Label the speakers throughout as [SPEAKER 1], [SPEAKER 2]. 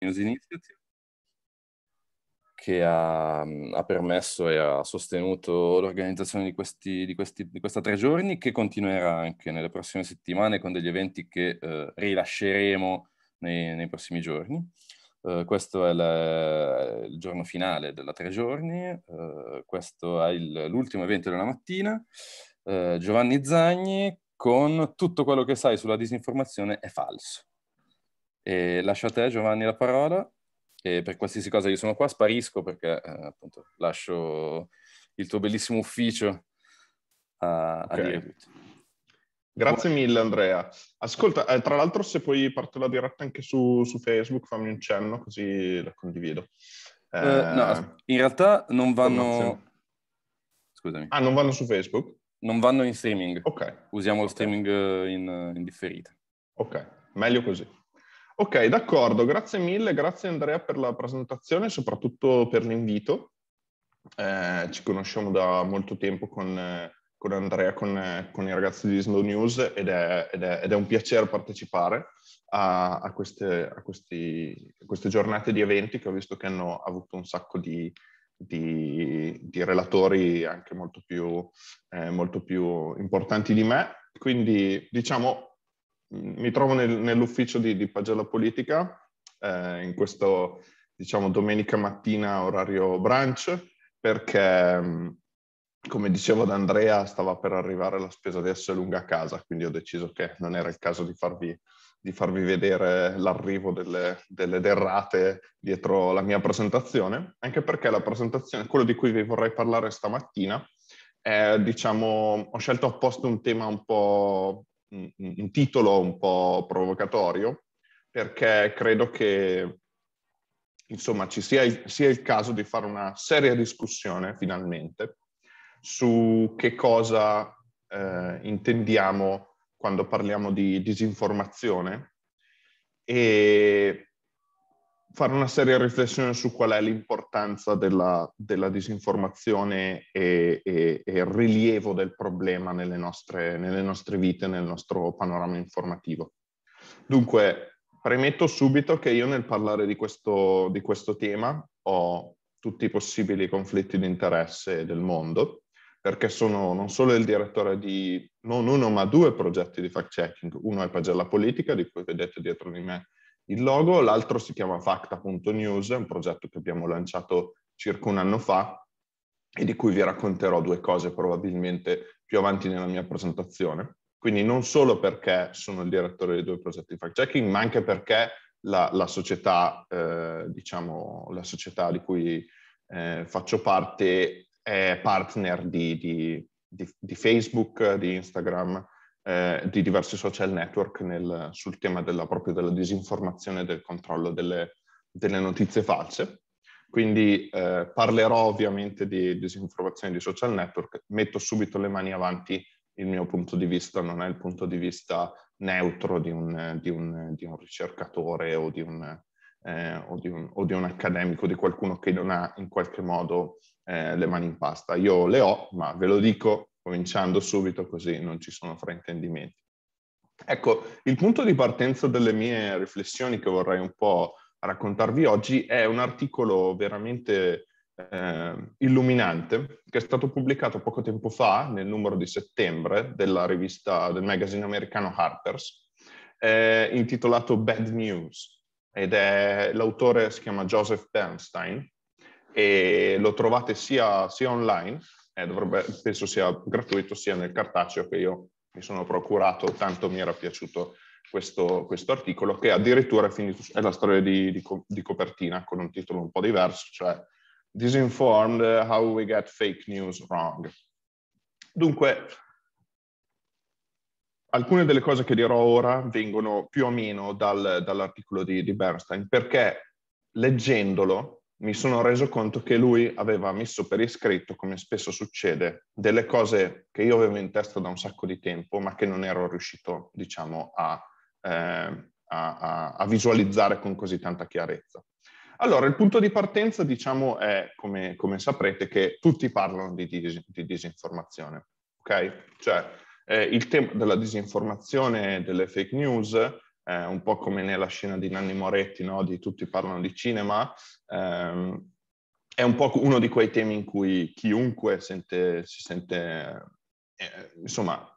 [SPEAKER 1] News Initiative che ha, ha, permesso e ha sostenuto l'organizzazione di questi, di, questi, di questa tre giorni, che continuerà anche nelle prossime settimane con degli eventi che eh, rilasceremo nei, nei, prossimi giorni. Eh, questo è la, il giorno finale della tre giorni, eh, questo è il, l'ultimo evento della mattina. Eh, Giovanni Zagni con tutto quello che sai sulla disinformazione è falso. E lascio a te Giovanni la parola e per qualsiasi cosa io sono qua, sparisco perché eh, appunto lascio il tuo bellissimo ufficio a, okay. a dire
[SPEAKER 2] Grazie mille Andrea. Ascolta, eh, tra l'altro se puoi partire la diretta anche su, su, Facebook fammi un cenno così la condivido. Eh, no, eh,
[SPEAKER 1] in realtà non vanno... Scusami. Ah, non vanno
[SPEAKER 2] su Facebook? Non vanno in streaming. Ok.
[SPEAKER 1] Usiamo okay. lo streaming eh, in, in differita. Ok, meglio così.
[SPEAKER 2] Ok, d'accordo, grazie mille, grazie Andrea per la presentazione e soprattutto per l'invito. Eh, ci conosciamo da molto tempo con, eh, con Andrea, con, eh, con, i ragazzi di Snow News ed è, ed è, ed è un piacere partecipare a, a, queste, a, questi, a, queste, giornate di eventi che ho visto che hanno avuto un sacco di, di, di relatori anche molto più, eh, molto più importanti di me. Quindi diciamo Mm, mi trovo nel, nell'ufficio di, di Pagella Politica, eh, in questo, diciamo, domenica mattina orario brunch, perché, mm, come dicevo ad Andrea, stava per arrivare la spesa di essere lunga a casa, quindi ho deciso che non era il caso di farvi, di farvi vedere l'arrivo delle, delle, derrate dietro la mia presentazione, anche perché la presentazione, quello di cui vi vorrei parlare stamattina, è, diciamo, ho scelto apposta un tema un po' un, un titolo un po' provocatorio, perché credo che insomma, ci sia il, sia il, caso di fare una seria discussione finalmente su che cosa eh, intendiamo quando parliamo di disinformazione e fare una seria riflessione su qual è l'importanza della, della disinformazione e, e, e, il rilievo del problema nelle nostre, nelle nostre vite, nel nostro panorama informativo. Dunque, premetto subito che io nel parlare di questo, di questo tema ho tutti i possibili conflitti di interesse del mondo, perché sono non solo il direttore di non uno ma due progetti di fact-checking, uno è Pagella Politica, di cui vedete dietro di me il logo, l'altro si chiama Facta.news, è un progetto che abbiamo lanciato circa un anno fa e di cui vi racconterò due cose probabilmente più avanti nella mia presentazione. Quindi non solo perché sono il direttore dei due progetti di fact-checking, ma anche perché la, la, società, eh, diciamo, la società di cui eh, faccio parte è partner di, di, di, di Facebook, di Instagram, eh, di diversi social network nel, sul tema della, proprio della disinformazione e del controllo delle, delle notizie false. Quindi eh, parlerò ovviamente di disinformazione di social network, metto subito le mani avanti il mio punto di vista, non è il punto di vista neutro di un, di un, di un ricercatore o di un, eh, o, di un, o di un accademico, di qualcuno che non ha in qualche modo eh, le mani in pasta. Io le ho, ma ve lo dico, cominciando subito così non ci sono fraintendimenti. Ecco, il punto di partenza delle mie riflessioni che vorrei un po' raccontarvi oggi è un articolo veramente eh, illuminante che è stato pubblicato poco tempo fa, nel numero di settembre, della rivista del magazine americano Harper's, eh, intitolato Bad News. Ed è l'autore si chiama Joseph Bernstein e lo trovate sia, sia online eh, dovrebbe, penso sia gratuito sia nel cartaceo che io mi sono procurato, tanto mi era piaciuto questo, questo articolo, che addirittura è, finito, è la storia di, di, di copertina con un titolo un po' diverso, cioè Disinformed How We Get Fake News Wrong. Dunque, alcune delle cose che dirò ora vengono più o meno dal, dall'articolo di, di Bernstein, perché leggendolo mi sono reso conto che lui aveva messo per iscritto, come spesso succede, delle cose che io avevo in testa da un sacco di tempo, ma che non ero riuscito, diciamo, a, eh, a, a, a visualizzare con così tanta chiarezza. Allora, il punto di partenza, diciamo, è, come, come saprete, che tutti parlano di, dis, di disinformazione, ok? Cioè, eh, il tema della disinformazione, delle fake news, eh, un po' come nella scena di Nanni Moretti, no? di tutti parlano di cinema, ehm, è un po' uno di quei temi in cui chiunque sente, si sente, eh, insomma,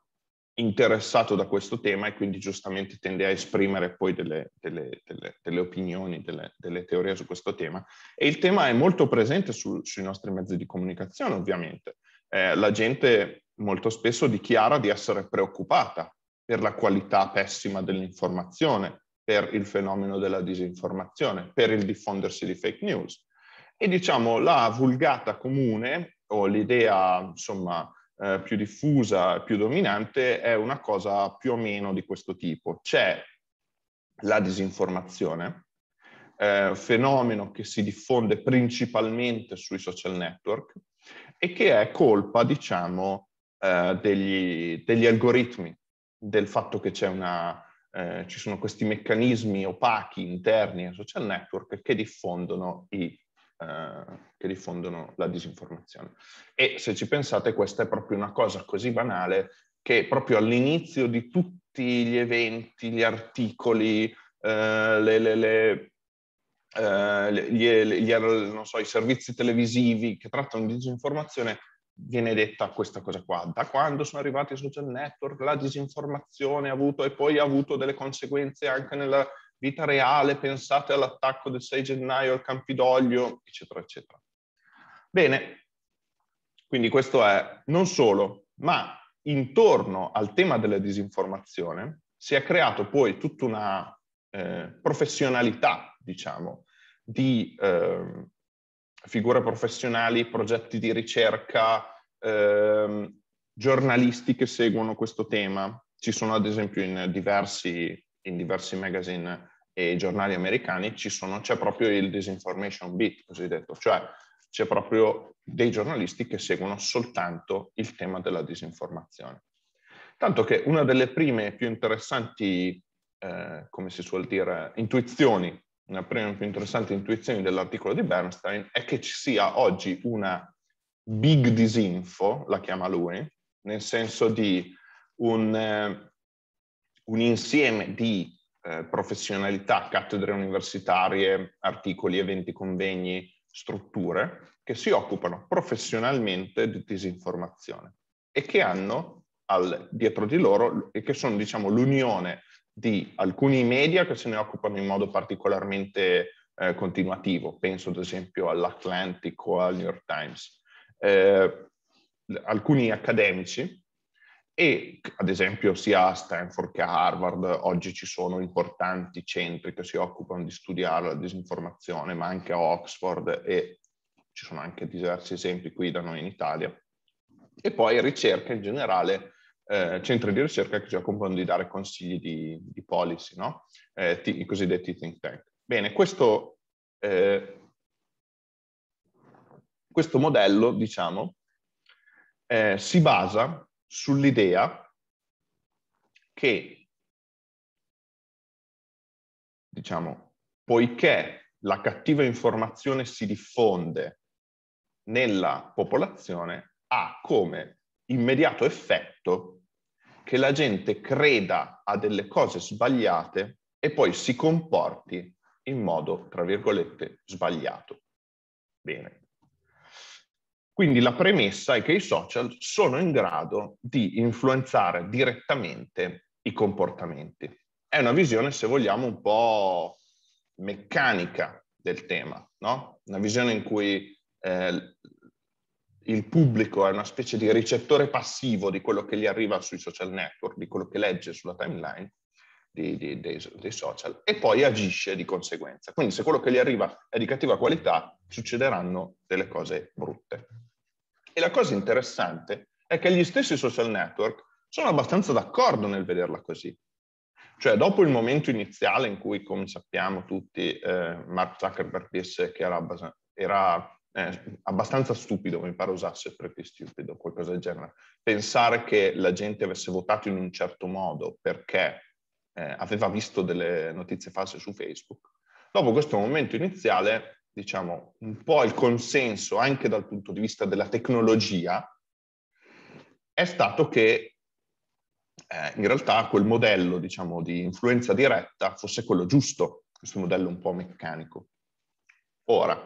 [SPEAKER 2] interessato da questo tema e quindi giustamente tende a esprimere poi delle, delle, delle, delle opinioni, delle, teorie su questo tema. E il tema è molto presente su, sui nostri mezzi di comunicazione, ovviamente. Eh, la gente molto spesso dichiara di essere preoccupata per la qualità pessima dell'informazione, per il fenomeno della disinformazione, per il diffondersi di fake news. E diciamo la vulgata comune o l'idea insomma eh, più diffusa, più dominante è una cosa più o meno di questo tipo. C'è la disinformazione, eh, fenomeno che si diffonde principalmente sui social network e che è colpa, diciamo, eh, degli, degli algoritmi del fatto che una, eh, ci sono questi meccanismi opachi interni ai social network che diffondono, i, eh, che diffondono la disinformazione. E se ci pensate, questa è proprio una cosa così banale che proprio all'inizio di tutti gli eventi, gli articoli, eh, le, le, le, eh, gli, gli, so, i servizi televisivi che trattano di disinformazione, viene detta questa cosa qua. Da quando sono arrivati i social network, la disinformazione ha avuto e poi ha avuto delle conseguenze anche nella vita reale, pensate all'attacco del 6 gennaio al Campidoglio, eccetera, eccetera. Bene, quindi questo è non solo, ma intorno al tema della disinformazione si è creato poi tutta una eh, professionalità, diciamo, di eh, figure professionali, progetti di ricerca, eh, giornalisti che seguono questo tema. Ci sono ad esempio in diversi, in diversi magazine e giornali americani, sono, c'è proprio il disinformation beat, cosiddetto, cioè c'è proprio dei giornalisti che seguono soltanto il tema della disinformazione. Tanto che una delle prime più interessanti, eh, come si suol dire, intuizioni una prima più interessante intuizione dell'articolo di Bernstein, è che ci sia oggi una big disinfo, la chiama lui, nel senso di un, eh, un insieme di eh, professionalità, cattedre universitarie, articoli, eventi, convegni, strutture che si occupano professionalmente di disinformazione e che hanno al, dietro di loro e che sono diciamo l'unione di alcuni media che se ne occupano in modo particolarmente eh, continuativo, penso ad esempio all'Atlantic o al New York Times, eh, alcuni accademici e ad esempio sia a Stanford che a Harvard oggi ci sono importanti centri che si occupano di studiare la disinformazione, ma anche a Oxford e ci sono anche diversi esempi qui da noi in Italia. E poi ricerca in generale eh, centri di ricerca che si occupano di dare consigli di, di policy, no? eh, i cosiddetti think tank. Bene, questo, eh, questo modello, diciamo, eh, si basa sull'idea che, diciamo, poiché la cattiva informazione si diffonde nella popolazione, ha come immediato effetto che la gente creda a delle cose sbagliate e poi si comporti in modo, tra virgolette, sbagliato. Bene. Quindi la premessa è che i social sono in grado di influenzare direttamente i comportamenti. È una visione, se vogliamo, un po' meccanica del tema, no? Una visione in cui eh, il pubblico è una specie di ricettore passivo di quello che gli arriva sui social network, di quello che legge sulla timeline di, di, dei, dei, social e poi agisce di conseguenza. Quindi se quello che gli arriva è di cattiva qualità, succederanno delle cose brutte. E la cosa interessante è che gli stessi social network sono abbastanza d'accordo nel vederla così. Cioè, dopo il momento iniziale in cui, come sappiamo tutti, eh, Mark Zuckerberg disse che era, era eh, abbastanza stupido, mi pare usasse per più stupido, qualcosa del genere, pensare che la gente avesse votato in un certo modo perché eh, aveva visto delle notizie false su Facebook. Dopo questo momento iniziale, diciamo, un po' il consenso anche dal punto di vista della tecnologia è stato che eh, in realtà quel modello, diciamo, di influenza diretta fosse quello giusto, questo modello un po' meccanico. Ora,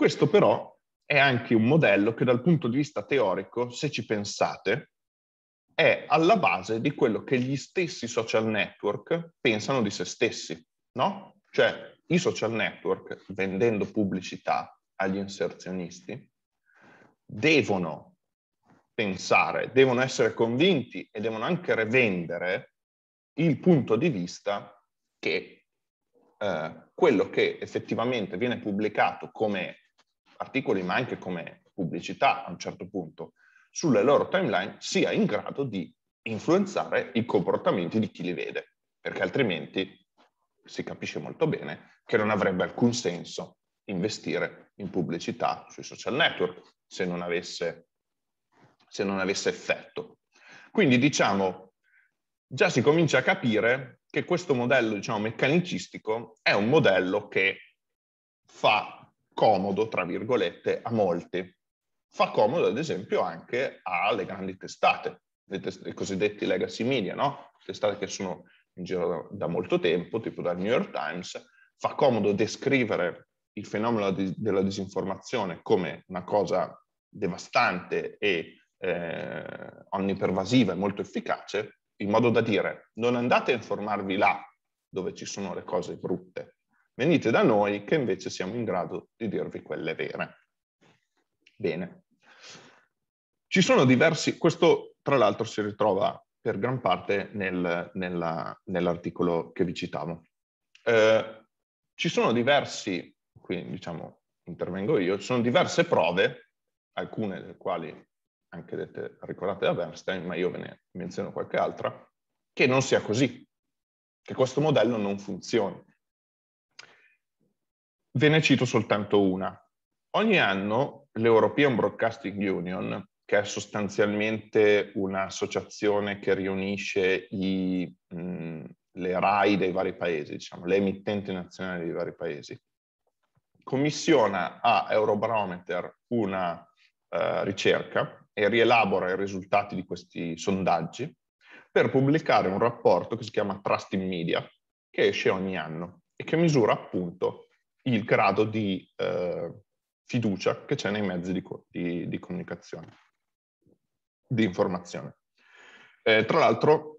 [SPEAKER 2] questo però è anche un modello che dal punto di vista teorico, se ci pensate, è alla base di quello che gli stessi social network pensano di se stessi, no? Cioè i social network, vendendo pubblicità agli inserzionisti, devono pensare, devono essere convinti e devono anche revendere il punto di vista che eh, quello che effettivamente viene pubblicato come articoli ma anche come pubblicità a un certo punto sulle loro timeline sia in grado di influenzare i comportamenti di chi li vede, perché altrimenti si capisce molto bene che non avrebbe alcun senso investire in pubblicità sui social network se non avesse, se non avesse effetto. Quindi diciamo, già si comincia a capire che questo modello diciamo, meccanicistico è un modello che fa comodo, tra virgolette, a molti. Fa comodo, ad esempio, anche alle grandi testate, le, test- le cosiddetti legacy media, no? Testate che sono in giro da, da molto tempo, tipo dal New York Times. Fa comodo descrivere il fenomeno di- della disinformazione come una cosa devastante e eh, onnipervasiva e molto efficace, in modo da dire non andate a informarvi là dove ci sono le cose brutte, Venite da noi che invece siamo in grado di dirvi quelle vere. Bene. Ci sono diversi, questo tra l'altro si ritrova per gran parte nel, nell'articolo che vi citavo. Eh, ci sono diversi, qui diciamo intervengo io, ci sono diverse prove, alcune delle quali anche dette, ricordate da Bernstein, ma io ve ne menziono qualche altra, che non sia così, che questo modello non funzioni. Ve ne cito soltanto una. Ogni anno l'European Broadcasting Union, che è sostanzialmente un'associazione che riunisce i, mh, mm, le RAI dei vari paesi, diciamo, le emittenti nazionali dei vari paesi, commissiona a Eurobarometer una uh, ricerca e rielabora i risultati di questi sondaggi per pubblicare un rapporto che si chiama Trust in Media, che esce ogni anno e che misura appunto il grado di eh, fiducia che c'è nei mezzi di, di, di comunicazione, di informazione. Eh, tra l'altro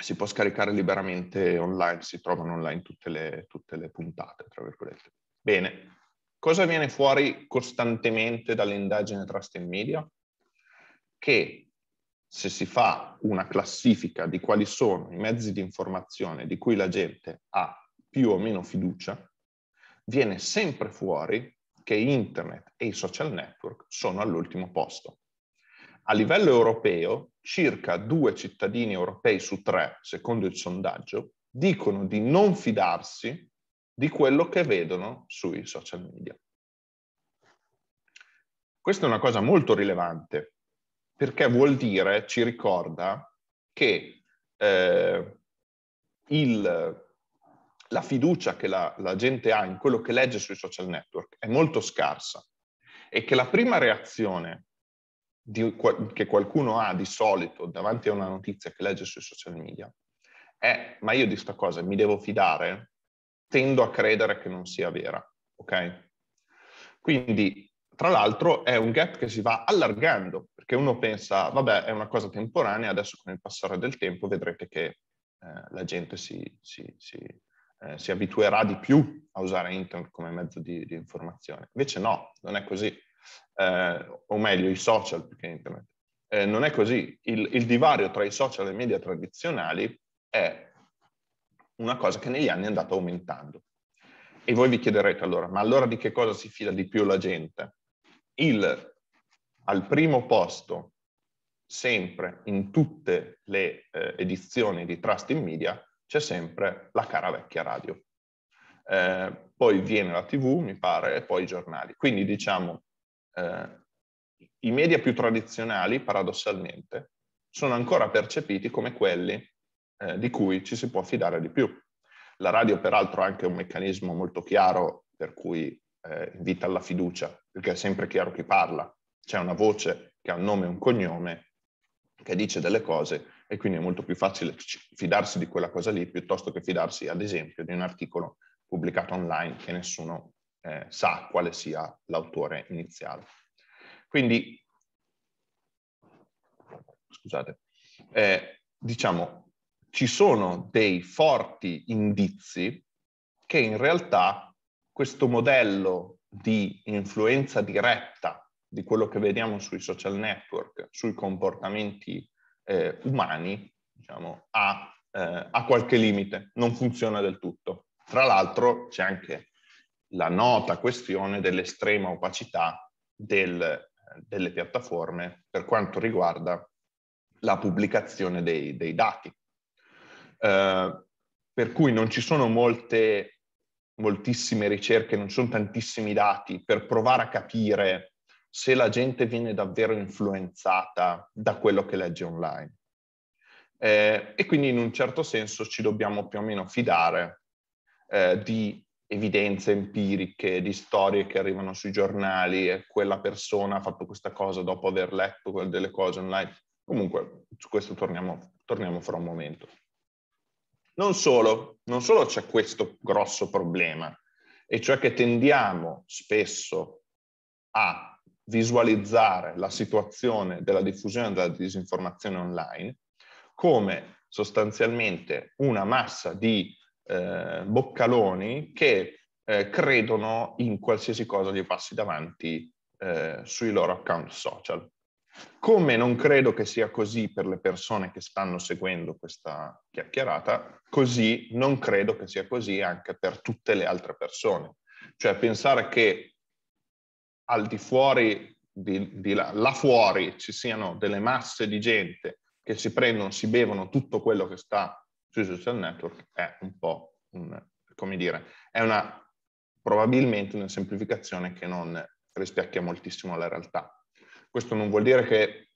[SPEAKER 2] si può scaricare liberamente online, si trovano online tutte le, tutte le puntate, tra virgolette. Bene, cosa viene fuori costantemente dall'indagine Trust and Media? Che se si fa una classifica di quali sono i mezzi di informazione di cui la gente ha più o meno fiducia, viene sempre fuori che internet e i social network sono all'ultimo posto. A livello europeo, circa due cittadini europei su tre, secondo il sondaggio, dicono di non fidarsi di quello che vedono sui social media. Questa è una cosa molto rilevante, perché vuol dire, ci ricorda, che eh, il la fiducia che la, la gente ha in quello che legge sui social network è molto scarsa e che la prima reazione di, che qualcuno ha di solito davanti a una notizia che legge sui social media è ma io di questa cosa mi devo fidare, tendo a credere che non sia vera, ok? Quindi, tra l'altro, è un gap che si va allargando, perché uno pensa, vabbè, è una cosa temporanea, adesso con il passare del tempo vedrete che eh, la gente si, si, si, eh, si abituerà di più a usare internet come mezzo di, di informazione. Invece no, non è così. Eh, o meglio, i social più che internet. Eh, non è così. Il, il divario tra i social e i media tradizionali è una cosa che negli anni è andata aumentando. E voi vi chiederete allora, ma allora di che cosa si fida di più la gente? Il, al primo posto, sempre in tutte le eh, edizioni di Trust in Media, c'è sempre la cara vecchia radio. Eh, poi viene la TV, mi pare, e poi i giornali. Quindi diciamo, eh, i media più tradizionali, paradossalmente, sono ancora percepiti come quelli eh, di cui ci si può fidare di più. La radio, peraltro, ha anche un meccanismo molto chiaro per cui eh, invita alla fiducia, perché è sempre chiaro chi parla. C'è una voce che ha un nome e un cognome, che dice delle cose e quindi è molto più facile fidarsi di quella cosa lì piuttosto che fidarsi ad esempio di un articolo pubblicato online che nessuno eh, sa quale sia l'autore iniziale. Quindi, scusate, eh, diciamo, ci sono dei forti indizi che in realtà questo modello di influenza diretta di quello che vediamo sui social network, sui comportamenti eh, umani diciamo, ha, eh, ha, qualche limite, non funziona del tutto. Tra l'altro c'è anche la nota questione dell'estrema opacità del, delle piattaforme per quanto riguarda la pubblicazione dei, dei dati. Eh, per cui non ci sono molte, moltissime ricerche, non ci sono tantissimi dati per provare a capire se la gente viene davvero influenzata da quello che legge online. Eh, e quindi in un certo senso ci dobbiamo più o meno fidare eh, di evidenze empiriche, di storie che arrivano sui giornali e quella persona ha fatto questa cosa dopo aver letto delle cose online. Comunque, su questo torniamo, torniamo fra un momento. Non solo, non solo c'è questo grosso problema, e cioè che tendiamo spesso a visualizzare la situazione della diffusione della disinformazione online come sostanzialmente una massa di eh, boccaloni che eh, credono in qualsiasi cosa gli passi davanti eh, sui loro account social. Come non credo che sia così per le persone che stanno seguendo questa chiacchierata, così non credo che sia così anche per tutte le altre persone. Cioè pensare che al di fuori, di, di là, là fuori, ci siano delle masse di gente che si prendono, si bevono tutto quello che sta sui social network è un po' un, come dire, è una, probabilmente una semplificazione che non rispecchia moltissimo la realtà. Questo non vuol dire che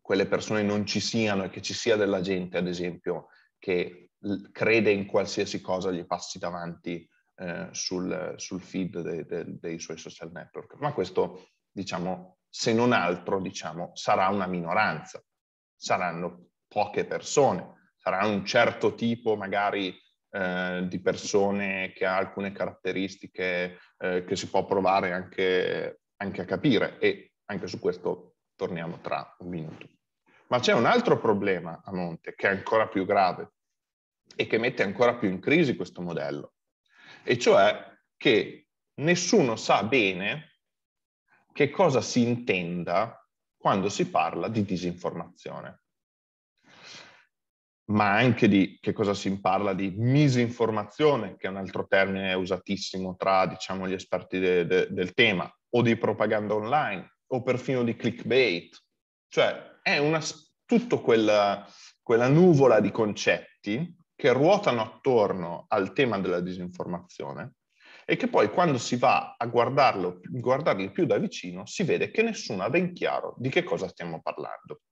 [SPEAKER 2] quelle persone non ci siano e che ci sia della gente, ad esempio, che crede in qualsiasi cosa gli passi davanti eh, sul, sul, feed de, de, dei suoi social network. Ma questo, diciamo, se non altro, diciamo, sarà una minoranza. Saranno poche persone, sarà un certo tipo magari eh, di persone che ha alcune caratteristiche eh, che si può provare anche, anche a capire e anche su questo torniamo tra un minuto. Ma c'è un altro problema a monte che è ancora più grave e che mette ancora più in crisi questo modello, e cioè che nessuno sa bene che cosa si intenda quando si parla di disinformazione, ma anche di che cosa si parla di misinformazione, che è un altro termine usatissimo tra diciamo, gli esperti de, de, del tema, o di propaganda online, o perfino di clickbait. Cioè è una, tutto quella, quella nuvola di concetti che ruotano attorno al tema della disinformazione e che poi quando si va a guardarlo, guardarli più da vicino si vede che nessuno ha ben chiaro di che cosa stiamo parlando.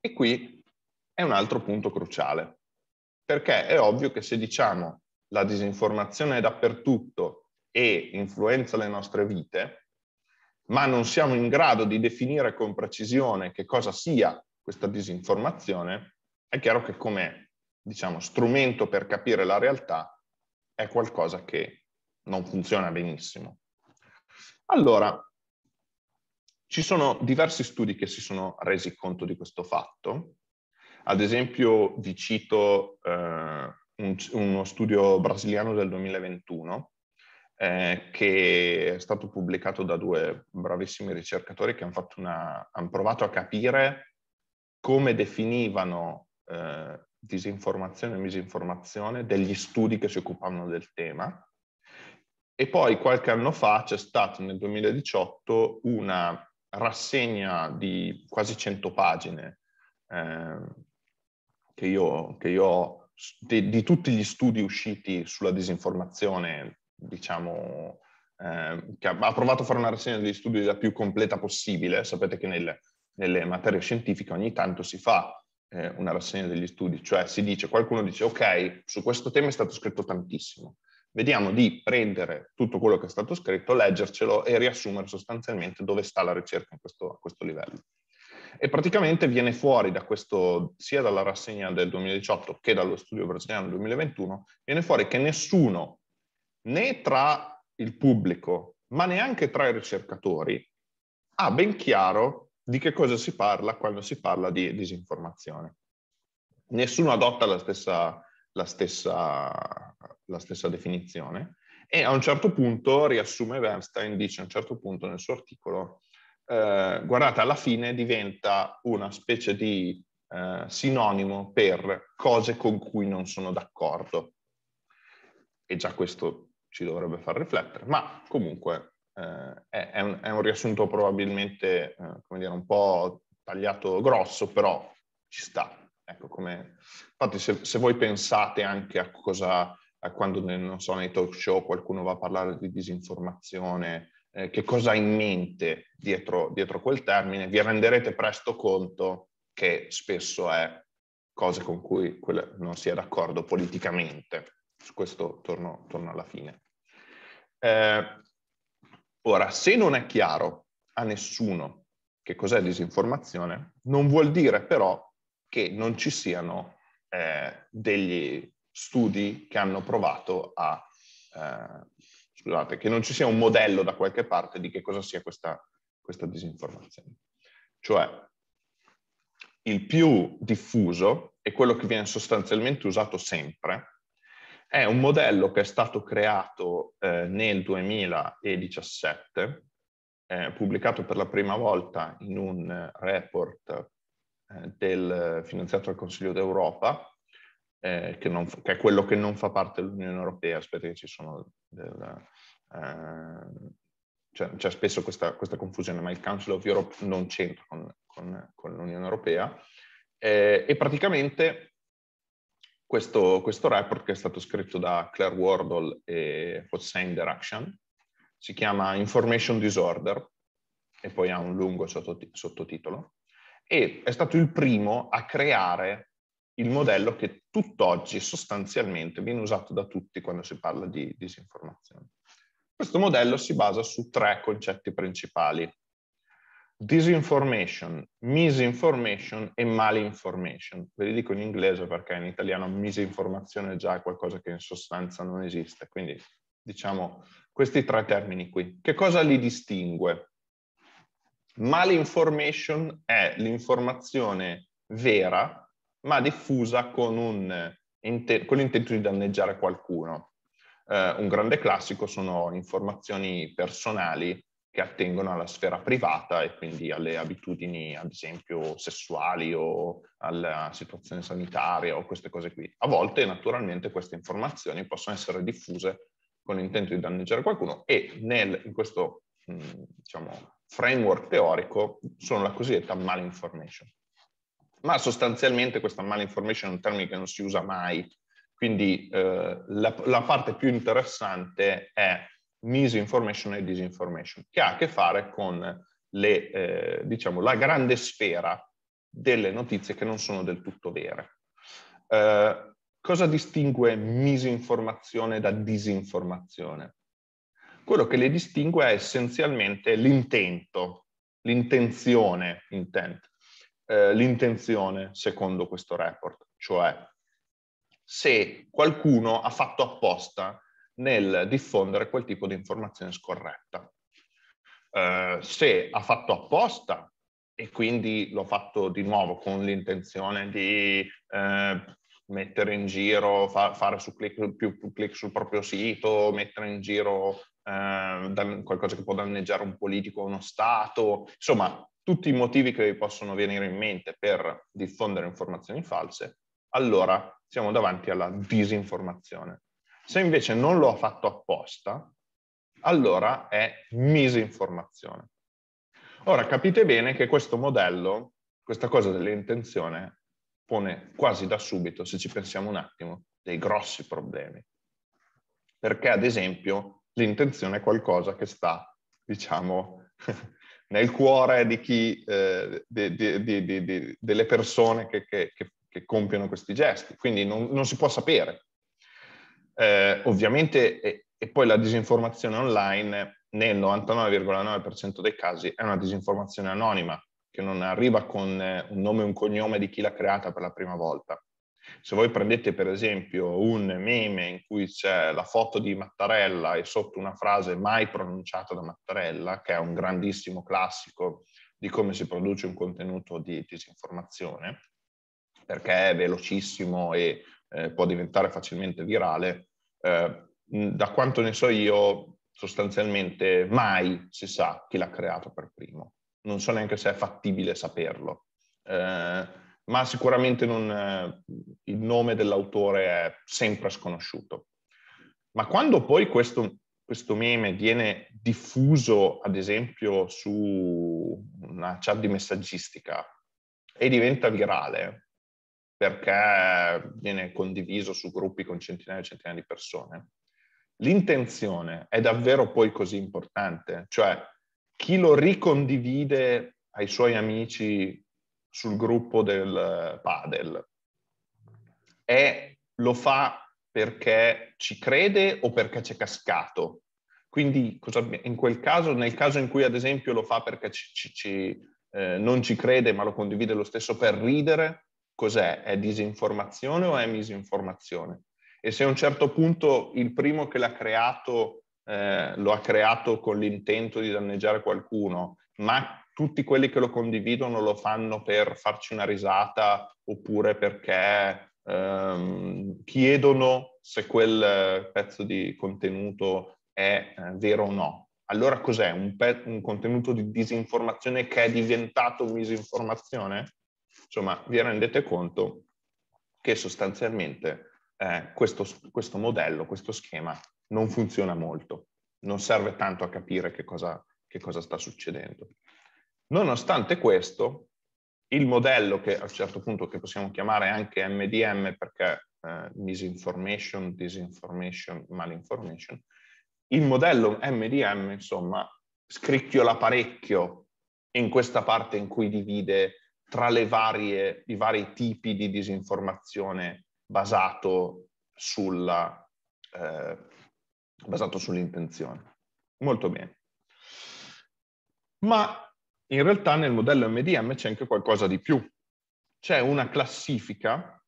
[SPEAKER 2] E qui è un altro punto cruciale, perché è ovvio che se diciamo la disinformazione è dappertutto e influenza le nostre vite, ma non siamo in grado di definire con precisione che cosa sia questa disinformazione, è chiaro che come diciamo, strumento per capire la realtà è qualcosa che non funziona benissimo. Allora, ci sono diversi studi che si sono resi conto di questo fatto. Ad esempio, vi cito eh, un, uno studio brasiliano del 2021 eh, che è stato pubblicato da due bravissimi ricercatori che hanno, una, hanno provato a capire come definivano eh, disinformazione e misinformazione, degli studi che si occupavano del tema. E poi qualche anno fa c'è stata nel 2018 una rassegna di quasi 100 pagine eh, che, io, che io ho, di, di, tutti gli studi usciti sulla disinformazione, diciamo, eh, che ha, provato a fare una rassegna degli studi la più completa possibile. Sapete che nel, nelle materie scientifiche ogni tanto si fa eh, una rassegna degli studi, cioè si dice, qualcuno dice ok, su questo tema è stato scritto tantissimo, vediamo di prendere tutto quello che è stato scritto, leggercelo e riassumere sostanzialmente dove sta la ricerca questo, a questo livello. E praticamente viene fuori da questo, sia dalla rassegna del 2018 che dallo studio brasiliano 2021, viene fuori che nessuno, né tra il pubblico, ma neanche tra i ricercatori, ha ben chiaro di che cosa si parla quando si parla di disinformazione. Nessuno adotta la stessa, la stessa, la stessa definizione e a un certo punto, riassume Bernstein, dice a un certo punto nel suo articolo, eh, guardate, alla fine diventa una specie di eh, sinonimo per cose con cui non sono d'accordo. E già questo ci dovrebbe far riflettere, ma comunque eh, è, un, è, un, riassunto probabilmente, eh, come dire, un po' tagliato grosso, però ci sta. Ecco, come... Infatti, se, se voi pensate anche a cosa, a quando, non so, nei talk show qualcuno va a parlare di disinformazione, eh, che cosa ha in mente dietro, dietro quel termine, vi renderete presto conto che spesso è cose con cui non si è d'accordo politicamente. Su questo torno, torno alla fine. Eh, Ora, se non è chiaro a nessuno che cos'è disinformazione, non vuol dire però che non ci siano eh, degli studi che hanno provato a... Eh, scusate, che non ci sia un modello da qualche parte di che cosa sia questa, questa disinformazione. Cioè, il più diffuso e quello che viene sostanzialmente usato sempre, è un modello che è stato creato eh, nel 2017, eh, pubblicato per la prima volta in un eh, report eh, del, eh, finanziato dal Consiglio d'Europa, che, non, che, è quello che non fa parte dell'Unione Europea, aspetta che ci sono del, c'è, cioè, c'è, spesso questa, questa, confusione, ma il Council of Europe non c'entra con, con, con l'Unione Europea, eh, e praticamente questo, questo, report che è stato scritto da Claire Wardle e Hossein Derakshan si chiama Information Disorder e poi ha un lungo sottotitolo e è stato il primo a creare il modello che tutt'oggi sostanzialmente viene usato da tutti quando si parla di disinformazione. Questo modello si basa su tre concetti principali disinformation, misinformation e malinformation. Ve li dico in inglese perché in italiano misinformazione è già qualcosa che in sostanza non esiste. Quindi diciamo questi tre termini qui. Che cosa li distingue? Malinformation è l'informazione vera ma diffusa con, un, con l'intento di danneggiare qualcuno. Uh, un grande classico sono informazioni personali che attengono alla sfera privata e quindi alle abitudini, ad esempio, sessuali o alla situazione sanitaria o queste cose qui. A volte, naturalmente, queste informazioni possono essere diffuse con l'intento di danneggiare qualcuno e nel, in questo mm, diciamo, framework teorico sono la cosiddetta malinformation. Ma sostanzialmente questa malinformation è un termine che non si usa mai, quindi eh, la, la parte più interessante è misinformation e disinformation, che ha a che fare con le, eh, diciamo, la grande sfera delle notizie che non sono del tutto vere. Eh, cosa distingue misinformazione da disinformazione? Quello che le distingue è essenzialmente l'intento, l'intenzione, intent, eh, l'intenzione secondo questo report, cioè se qualcuno ha fatto apposta nel diffondere quel tipo di informazione scorretta. Eh, se ha fatto apposta e quindi l'ho fatto di nuovo con l'intenzione di eh, mettere in giro, fa, fare su click, più, più click sul proprio sito, mettere in giro eh, qualcosa che può danneggiare un politico o uno Stato, insomma tutti i motivi che vi possono venire in mente per diffondere informazioni false, allora siamo davanti alla disinformazione. Se invece non lo ha fatto apposta, allora è misinformazione. Ora capite bene che questo modello, questa cosa dell'intenzione, pone quasi da subito, se ci pensiamo un attimo, dei grossi problemi. Perché ad esempio l'intenzione è qualcosa che sta, diciamo, nel cuore di chi, eh, di, di, di, delle persone che, che, che, che, compiono questi gesti. Quindi non, non si può sapere eh, ovviamente, e, e poi la disinformazione online nel 99,9% dei casi è una disinformazione anonima, che non arriva con eh, un nome e un cognome di chi l'ha creata per la prima volta. Se voi prendete per esempio un meme in cui c'è la foto di Mattarella e sotto una frase mai pronunciata da Mattarella, che è un grandissimo classico di come si produce un contenuto di disinformazione, perché è velocissimo e eh, può diventare facilmente virale, eh, da quanto ne so io, sostanzialmente mai si sa chi l'ha creato per primo. Non so neanche se è fattibile saperlo. Eh, ma sicuramente non, eh, il nome dell'autore è sempre sconosciuto. Ma quando poi questo, questo meme viene diffuso, ad esempio, su una chat di messaggistica e diventa virale, perché viene condiviso su gruppi con centinaia e centinaia di persone. L'intenzione è davvero poi così importante, cioè chi lo ricondivide ai suoi amici sul gruppo del padel e lo fa perché ci crede o perché c'è cascato. Quindi in quel caso, nel caso in cui ad esempio lo fa perché ci, ci, ci, eh, non ci crede ma lo condivide lo stesso per ridere, cos'è? È disinformazione o è misinformazione? E se a un certo punto il primo che l'ha creato eh, lo ha creato con l'intento di danneggiare qualcuno, ma tutti quelli che lo condividono lo fanno per farci una risata oppure perché ehm, chiedono se quel eh, pezzo di contenuto è eh, vero o no. Allora cos'è? Un, pe- un contenuto di disinformazione che è diventato misinformazione? Insomma, vi rendete conto che sostanzialmente eh, questo, questo modello, questo schema non funziona molto, non serve tanto a capire che cosa, che cosa sta succedendo. Nonostante questo, il modello che a un certo punto possiamo chiamare anche MDM perché eh, misinformation, disinformation, malinformation, il modello MDM insomma scricchiola parecchio in questa parte in cui divide tra varie, i vari tipi di disinformazione basato, sulla, eh, basato sull'intenzione. Molto bene. Ma in realtà nel modello MDM c'è anche qualcosa di più. C'è una classifica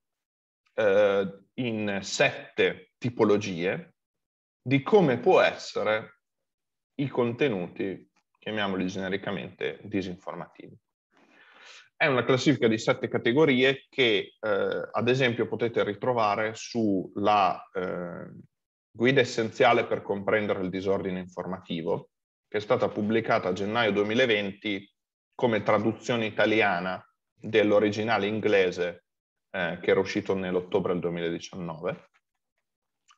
[SPEAKER 2] eh, in sette tipologie di come può essere i contenuti, chiamiamoli genericamente, disinformativi. È una classifica di sette categorie che, eh, ad esempio, potete ritrovare sulla eh, guida essenziale per comprendere il disordine informativo, che è stata pubblicata a gennaio 2020 come traduzione italiana dell'originale inglese eh, che era uscito nell'ottobre del 2019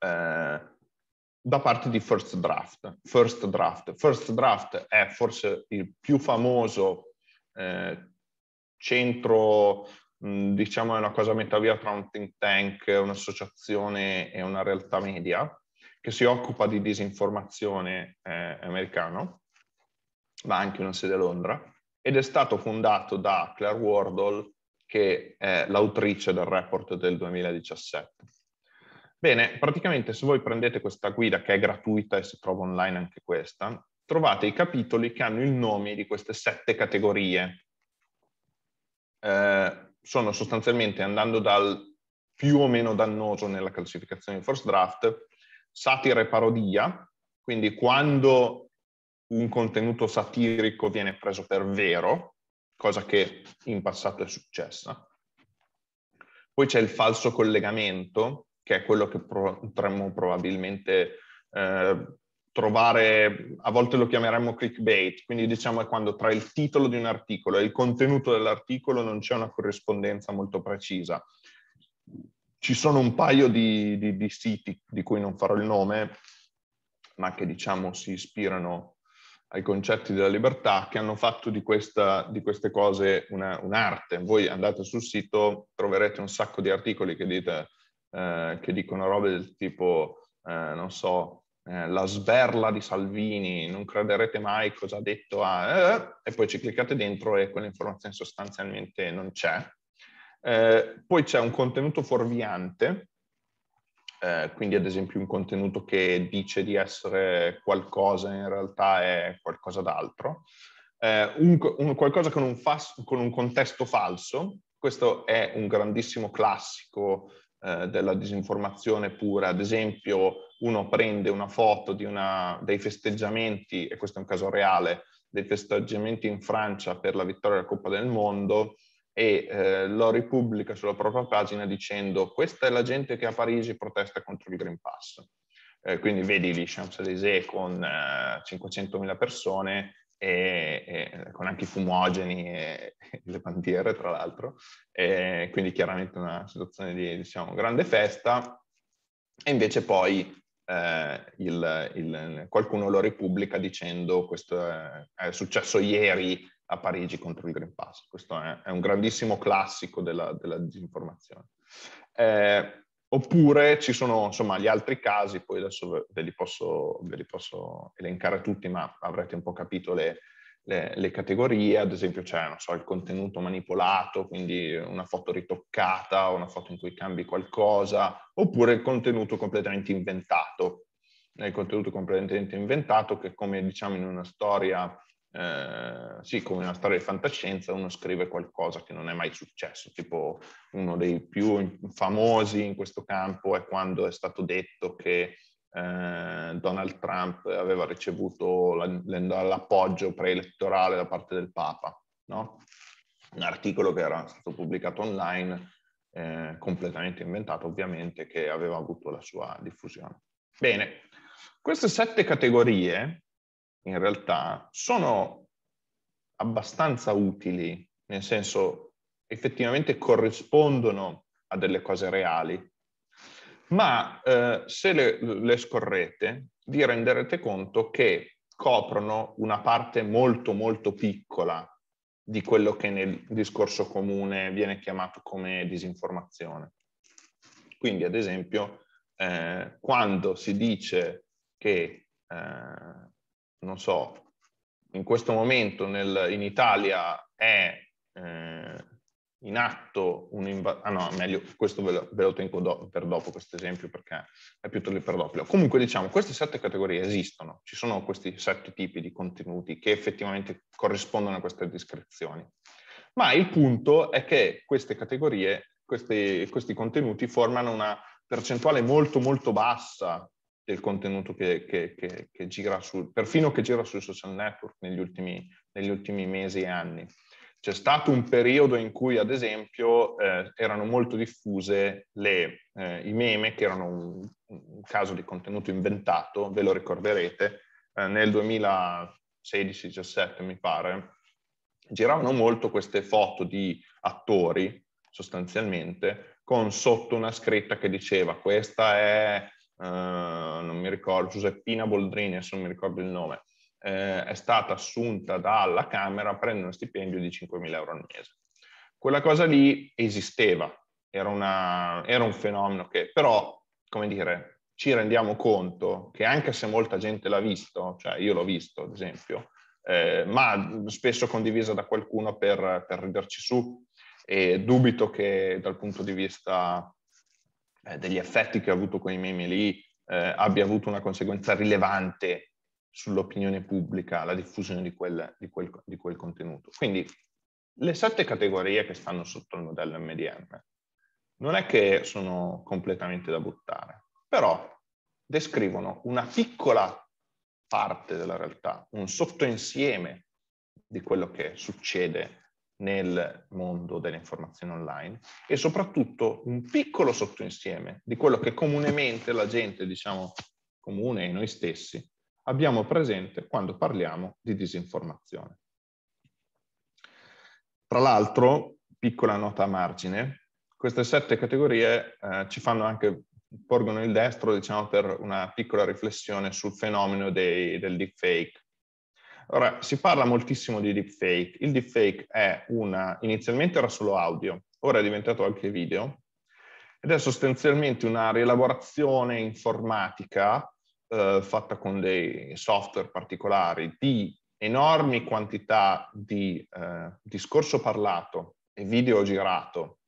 [SPEAKER 2] eh, da parte di First Draft. First Draft, First Draft è forse il più famoso eh, centro, mh, diciamo, è una cosa a metà via tra un think tank, un'associazione e una realtà media, che si occupa di disinformazione eh, americano, ma anche una sede a Londra, ed è stato fondato da Claire Wardle, che è l'autrice del report del 2017. Bene, praticamente se voi prendete questa guida, che è gratuita e si trova online anche questa, trovate i capitoli che hanno i nomi di queste sette categorie eh, sono sostanzialmente andando dal più o meno dannoso nella classificazione di first draft, satira e parodia, quindi quando un contenuto satirico viene preso per vero, cosa che in passato è successa. Poi c'è il falso collegamento, che è quello che potremmo probabilmente eh, trovare, a volte lo chiameremmo clickbait, quindi diciamo è quando tra il titolo di un articolo e il contenuto dell'articolo non c'è una corrispondenza molto precisa. Ci sono un paio di, di, di siti di cui non farò il nome, ma che diciamo si ispirano ai concetti della libertà, che hanno fatto di, questa, di queste cose una, un'arte. Voi andate sul sito, troverete un sacco di articoli che, dite, eh, che dicono robe del tipo, eh, non so, eh, la sberla di Salvini, non crederete mai cosa ha detto a... Eh, eh, e poi ci cliccate dentro e quell'informazione sostanzialmente non c'è. Eh, poi c'è un contenuto fuorviante, eh, quindi ad esempio un contenuto che dice di essere qualcosa in realtà è qualcosa d'altro. Un, un, qualcosa con un, fas, con un contesto falso, questo è un grandissimo classico eh, della disinformazione pura. Ad esempio, uno prende una foto una, dei festeggiamenti, e questo è un caso reale, dei festeggiamenti in Francia per la vittoria della Coppa del Mondo e eh, lo ripubblica sulla propria pagina dicendo questa è la gente che a Parigi protesta contro il Green Pass. Eh, quindi vedi lì Champs-Élysées con eh, 500.000 persone e, e, eh, con anche i fumogeni e, e le bandiere, tra l'altro. quindi chiaramente una situazione di, diciamo, grande festa. E invece poi eh, il, il, qualcuno lo ripubblica dicendo questo è, è, successo ieri a Parigi contro il Green Pass. Questo è, è un grandissimo classico della, della disinformazione. Eh, Oppure ci sono insomma gli altri casi, poi adesso ve li posso, ve li posso elencare tutti, ma avrete un po' capito le, le, le categorie, ad esempio c'è so, il contenuto manipolato, quindi una foto ritoccata, una foto in cui cambi qualcosa, oppure il contenuto completamente inventato. Il contenuto completamente inventato che come diciamo in una storia eh, sì, come una storia di fantascienza, uno scrive qualcosa che non è mai successo, tipo uno dei più famosi in questo campo è quando è stato detto che eh, Donald Trump aveva ricevuto la, l'appoggio preelettorale da parte del Papa, no? un articolo che era stato pubblicato online, eh, completamente inventato ovviamente, che aveva avuto la sua diffusione. Bene, queste sette categorie in realtà sono abbastanza utili, nel senso effettivamente corrispondono a delle cose reali, ma eh, se le, le scorrete vi renderete conto che coprono una parte molto molto piccola di quello che nel discorso comune viene chiamato come disinformazione. Quindi ad esempio eh, quando si dice che eh, non so, in questo momento nel, in Italia è eh, in atto un'invasione, ah no, meglio, questo ve lo, ve lo tengo do, per dopo questo esempio perché è più perdoppio. Comunque diciamo, queste sette categorie esistono, ci sono questi sette tipi di contenuti che effettivamente corrispondono a queste descrizioni, ma il punto è che queste categorie, questi, questi contenuti formano una percentuale molto molto bassa del contenuto che, che, che, che, gira sul, perfino che gira sui social network negli ultimi, negli ultimi mesi e anni. C'è stato un periodo in cui, ad esempio, eh, erano molto diffuse le, eh, i meme, che erano un, un, caso di contenuto inventato, ve lo ricorderete, eh, nel 2016-17 mi pare, giravano molto queste foto di attori, sostanzialmente, con sotto una scritta che diceva questa è eh, non mi ricordo, Giuseppina Boldrini, adesso non mi ricordo il nome, eh, è stata assunta dalla Camera, prende uno stipendio di 5.000 euro al mese. Quella cosa lì esisteva, era, una, era un fenomeno che però, come dire, ci rendiamo conto che anche se molta gente l'ha visto, cioè io l'ho visto ad esempio, eh, ma spesso condivisa da qualcuno per, per riderci su e dubito che dal punto di vista eh, degli effetti che ho avuto con i meme lì eh, abbia avuto una conseguenza rilevante sull'opinione pubblica, la diffusione di quel, di, quel, di quel, contenuto. Quindi le sette categorie che stanno sotto il modello MDM non è che sono completamente da buttare, però descrivono una piccola parte della realtà, un sottoinsieme di quello che succede nel mondo delle informazioni online e soprattutto un piccolo sottoinsieme di quello che comunemente la gente, diciamo, comune e noi stessi abbiamo presente quando parliamo di disinformazione. Tra l'altro, piccola nota a margine, queste sette categorie eh, ci fanno anche, porgono il destro, diciamo, per una piccola riflessione sul fenomeno dei, del deepfake Ora, si parla moltissimo di deepfake. Il deepfake è una, inizialmente era solo audio, ora è diventato anche video, ed è sostanzialmente una rielaborazione informatica eh, fatta con dei software particolari di enormi quantità di eh, discorso parlato e video girato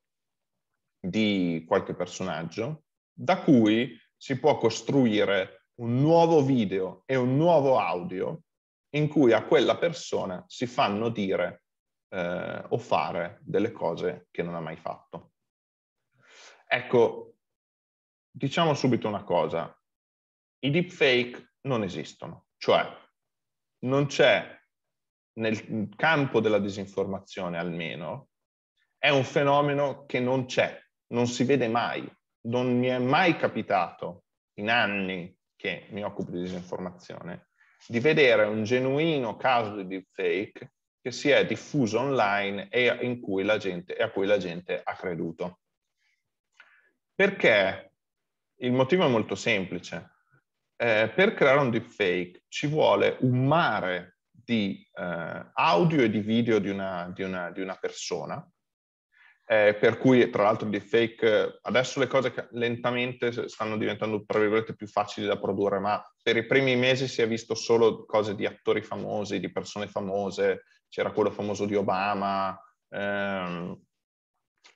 [SPEAKER 2] di qualche personaggio, da cui si può costruire un nuovo video e un nuovo audio in cui a quella persona si fanno dire eh, o fare delle cose che non ha mai fatto. Ecco, diciamo subito una cosa, i deepfake non esistono, cioè non c'è nel campo della disinformazione almeno, è un fenomeno che non c'è, non si vede mai, non mi è mai capitato in anni che mi occupo di disinformazione di vedere un genuino caso di deepfake che si è diffuso online e, cui gente, e a cui la gente ha creduto. Perché? Il motivo è molto semplice. Eh, per creare un deepfake ci vuole un mare di eh, audio e di video di una, di una, di una persona eh, per cui, tra l'altro, di fake, adesso le cose lentamente stanno diventando, tra virgolette, più facili da produrre, ma per i primi mesi si è visto solo cose di attori famosi, di persone famose, c'era quello famoso di Obama, ehm,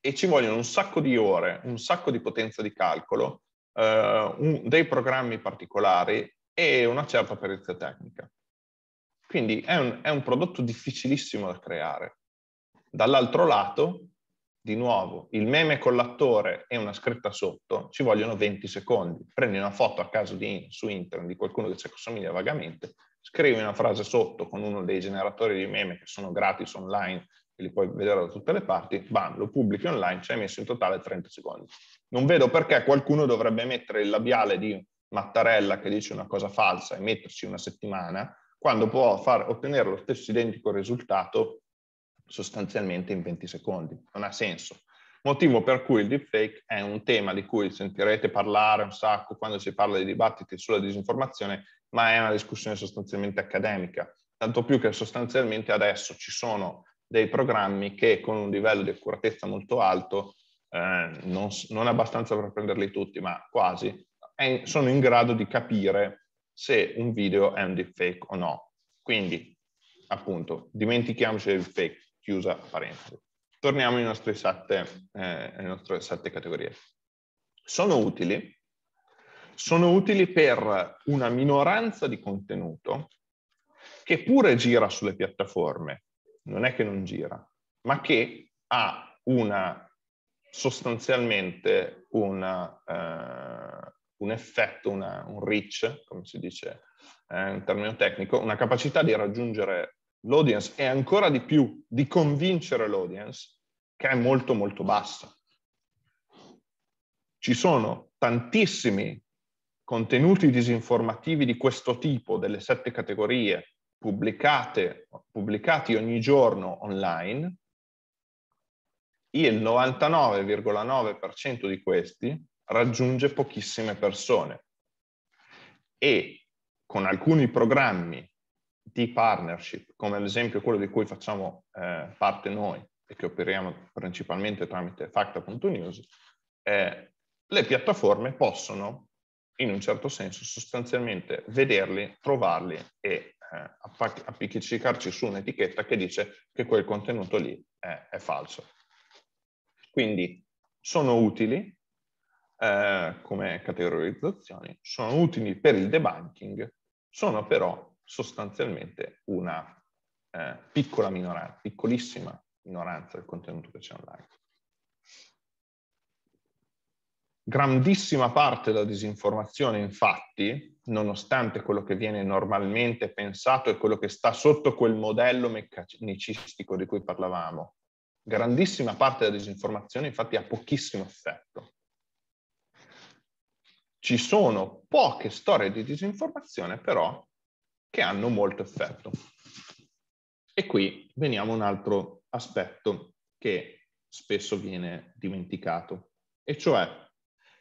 [SPEAKER 2] e ci vogliono un sacco di ore, un sacco di potenza di calcolo, eh, un, dei programmi particolari e una certa perizia tecnica. Quindi è un, è un prodotto difficilissimo da creare. Dall'altro lato, di nuovo il meme con l'attore e una scritta sotto, ci vogliono 20 secondi. Prendi una foto a caso di, su internet di qualcuno che ci assomiglia vagamente, scrivi una frase sotto con uno dei generatori di meme che sono gratis online e li puoi vedere da tutte le parti, bam, lo pubblichi online, ci hai messo in totale 30 secondi. Non vedo perché qualcuno dovrebbe mettere il labiale di Mattarella che dice una cosa falsa e metterci una settimana, quando può far ottenere lo stesso identico risultato sostanzialmente in 20 secondi. Non ha senso. Motivo per cui il deepfake è un tema di cui sentirete parlare un sacco quando si parla di dibattiti sulla disinformazione, ma è una discussione sostanzialmente accademica. Tanto più che sostanzialmente adesso ci sono dei programmi che con un livello di accuratezza molto alto, eh, non, non, abbastanza per prenderli tutti, ma quasi, è, sono in grado di capire se un video è un deepfake o no. Quindi, appunto, dimentichiamoci del deepfake chiusa parentesi. Torniamo alle nostre sette, eh, alle nostre sette categorie. Sono utili, sono utili per una minoranza di contenuto che pure gira sulle piattaforme, non è che non gira, ma che ha una sostanzialmente una, eh, un effetto, una, un reach, come si dice eh, in termine tecnico, una capacità di raggiungere l'audience e ancora di più di convincere l'audience, che è molto molto bassa. Ci sono tantissimi contenuti disinformativi di questo tipo, delle sette categorie, pubblicati ogni giorno online, il 99,9% di questi raggiunge pochissime persone e con alcuni programmi di partnership, come ad esempio quello di cui facciamo eh, parte noi e che operiamo principalmente tramite Facta.news, eh, le piattaforme possono, in un certo senso, sostanzialmente vederli, trovarli e eh, appiccicarci su un'etichetta che dice che quel contenuto lì è, è falso. Quindi sono utili eh, come categorizzazioni, sono utili per il debunking, sono però sostanzialmente una eh, piccola minoranza, piccolissima minoranza del contenuto che c'è online. Grandissima parte della disinformazione, infatti, nonostante quello che viene normalmente pensato e quello che sta sotto quel modello meccanicistico di cui parlavamo, grandissima parte della disinformazione, infatti, ha pochissimo effetto. Ci sono poche storie di disinformazione, però, che hanno molto effetto. E qui veniamo a un altro aspetto che spesso viene dimenticato, e cioè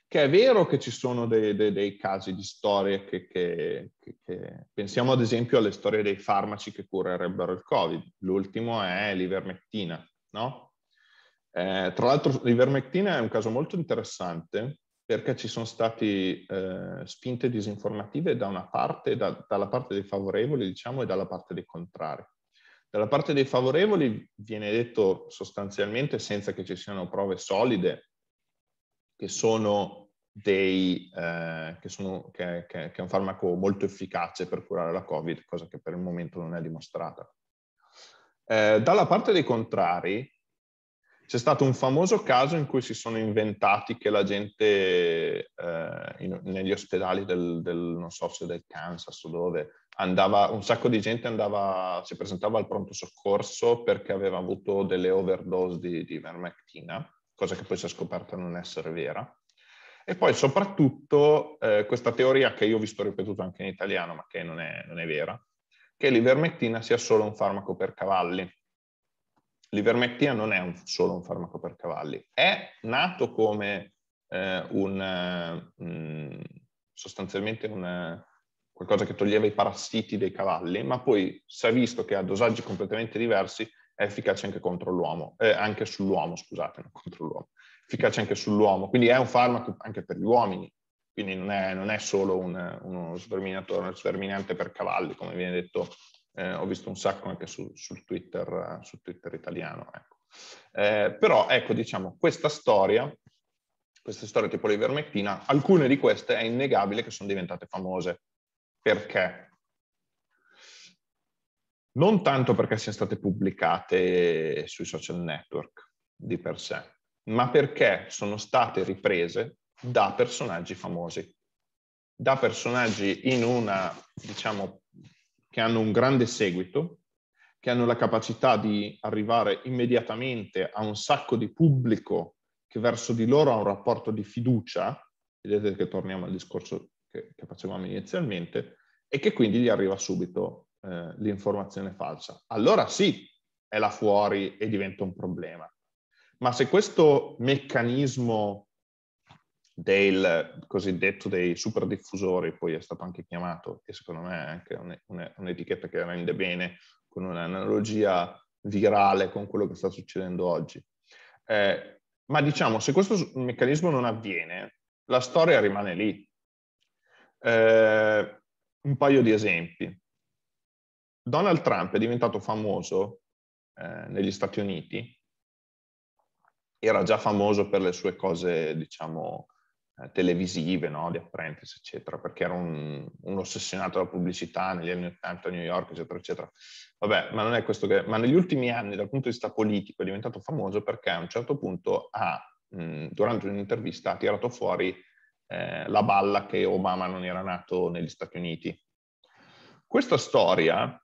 [SPEAKER 2] che è vero che ci sono dei, dei, dei casi di storie che, che, che, che, Pensiamo ad esempio alle storie dei farmaci che curerebbero il Covid. L'ultimo è l'ivermectina, no? Eh, tra l'altro l'ivermectina è un caso molto interessante perché ci sono state eh, spinte disinformative da una parte, da, dalla parte dei favorevoli, diciamo, e dalla parte dei contrari. Dalla parte dei favorevoli viene detto sostanzialmente, senza che ci siano prove solide, che sono dei, eh, che, sono, che, che, che, è un farmaco molto efficace per curare la Covid, cosa che per il momento non è dimostrata. Eh, dalla parte dei contrari c'è stato un famoso caso in cui si sono inventati che la gente eh, in, negli ospedali del, del, non so se del Kansas o dove, andava, un sacco di gente andava, si presentava al pronto soccorso perché aveva avuto delle overdose di, di vermectina, cosa che poi si è scoperta non essere vera. E poi soprattutto eh, questa teoria che io vi sto ripetuto anche in italiano, ma che non è, non è vera, che l'ivermectina sia solo un farmaco per cavalli. L'ivermectina non è un, solo un farmaco per cavalli, è nato come eh, un, eh, mm, sostanzialmente un, eh, qualcosa che toglieva i parassiti dei cavalli, ma poi si è visto che a dosaggi completamente diversi è efficace anche contro l'uomo, eh, anche sull'uomo, scusate, non contro l'uomo, efficace anche sull'uomo, quindi è un farmaco anche per gli uomini, quindi non è, non è solo un, uno sverminatore, uno sverminante per cavalli, come viene detto eh, ho visto un sacco anche su, sul Twitter, eh, su Twitter italiano. Ecco. Eh, però ecco, diciamo, questa storia, queste storie tipo l'ivermectina, alcune di queste è innegabile che sono diventate famose. Perché? Non tanto perché siano state pubblicate sui social network di per sé, ma perché sono state riprese da personaggi famosi, da personaggi in una, diciamo, che hanno un grande seguito, che hanno la capacità di arrivare immediatamente a un sacco di pubblico che verso di loro ha un rapporto di fiducia, vedete che torniamo al discorso che, che facevamo inizialmente, e che quindi gli arriva subito eh, l'informazione falsa. Allora sì, è là fuori e diventa un problema. Ma se questo meccanismo del cosiddetto dei super diffusori, poi è stato anche chiamato, che secondo me è anche un, un, un'etichetta che rende bene, con un'analogia virale con quello che sta succedendo oggi. Eh, ma diciamo, se questo meccanismo non avviene, la storia rimane lì. Eh, un paio di esempi. Donald Trump è diventato famoso eh, negli Stati Uniti, era già famoso per le sue cose, diciamo, eh, televisive, no? di Apprentice, eccetera, perché era un, un ossessionato dalla pubblicità negli anni 80 a New York, eccetera, eccetera. Vabbè, ma non è questo che... Ma negli ultimi anni, dal punto di vista politico, è diventato famoso perché a un certo punto ha, mh, mm, durante un'intervista, ha tirato fuori eh, la balla che Obama non era nato negli Stati Uniti. Questa storia,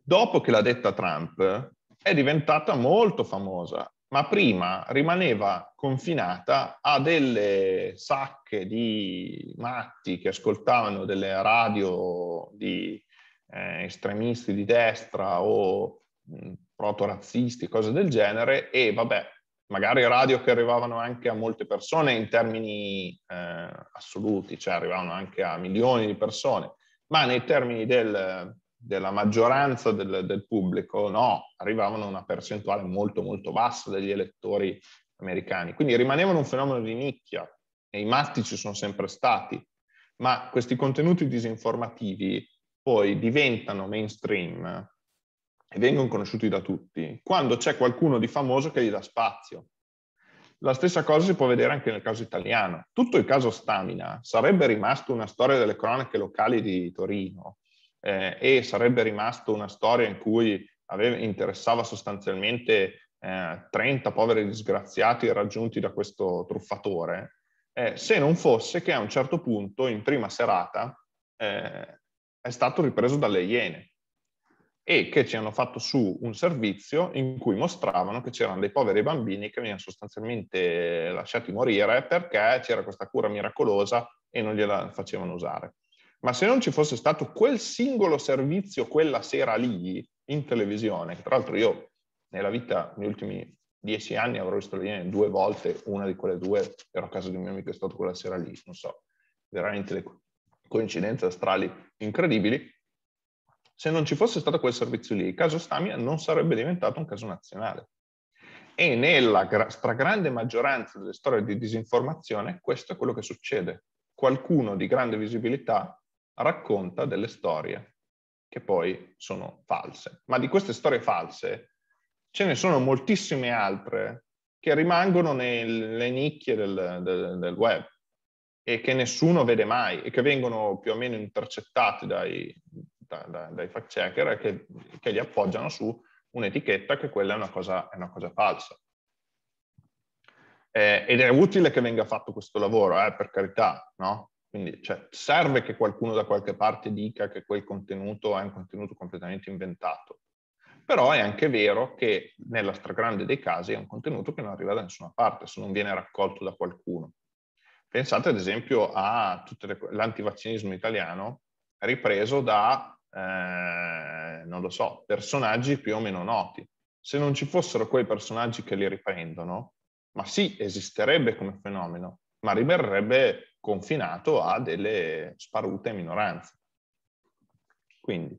[SPEAKER 2] dopo che l'ha detta Trump, è diventata molto famosa ma prima rimaneva confinata a delle sacche di matti che ascoltavano delle radio di eh, estremisti di destra o mm, proto-razzisti, cose del genere, e vabbè, magari radio che arrivavano anche a molte persone in termini eh, assoluti, cioè arrivavano anche a milioni di persone, ma nei termini del della maggioranza del, del pubblico, no, arrivavano a una percentuale molto molto bassa degli elettori americani. Quindi rimanevano un fenomeno di nicchia e i matti ci sono sempre stati, ma questi contenuti disinformativi poi diventano mainstream e vengono conosciuti da tutti quando c'è qualcuno di famoso che gli dà spazio. La stessa cosa si può vedere anche nel caso italiano. Tutto il caso Stamina sarebbe rimasto una storia delle cronache locali di Torino eh, e sarebbe rimasto una storia in cui aveva, interessava sostanzialmente eh, 30 poveri disgraziati raggiunti da questo truffatore, eh, se non fosse che a un certo punto, in prima serata, eh, è stato ripreso dalle Iene e che ci hanno fatto su un servizio in cui mostravano che c'erano dei poveri bambini che venivano sostanzialmente eh, lasciati morire perché c'era questa cura miracolosa e non gliela facevano usare. Ma se non ci fosse stato quel singolo servizio quella sera lì in televisione, che tra l'altro io nella vita, negli ultimi dieci anni avrò visto le due volte, una di quelle due ero a casa di un mio amico, è stato quella sera lì, non so, veramente le coincidenze astrali incredibili. Se non ci fosse stato quel servizio lì, il caso Stamia non sarebbe diventato un caso nazionale. E nella stragrande maggioranza delle storie di disinformazione questo è quello che succede. Qualcuno di grande visibilità racconta delle storie che poi sono false. Ma di queste storie false ce ne sono moltissime altre che rimangono nelle nicchie del, del, del web e che nessuno vede mai e che vengono più o meno intercettate dai, da, da, dai fact checker che, che li appoggiano su un'etichetta che quella è una cosa, è una cosa falsa. Eh, ed è utile che venga fatto questo lavoro, eh, per carità, no? Quindi cioè, serve che qualcuno da qualche parte dica che quel contenuto è un contenuto completamente inventato. Però è anche vero che nella stragrande dei casi è un contenuto che non arriva da nessuna parte, se non viene raccolto da qualcuno. Pensate ad esempio all'antivazionismo italiano ripreso da, eh, non lo so, personaggi più o meno noti. Se non ci fossero quei personaggi che li riprendono, ma sì, esisterebbe come fenomeno, ma rimarrebbe confinato a delle sparute minoranze. Quindi,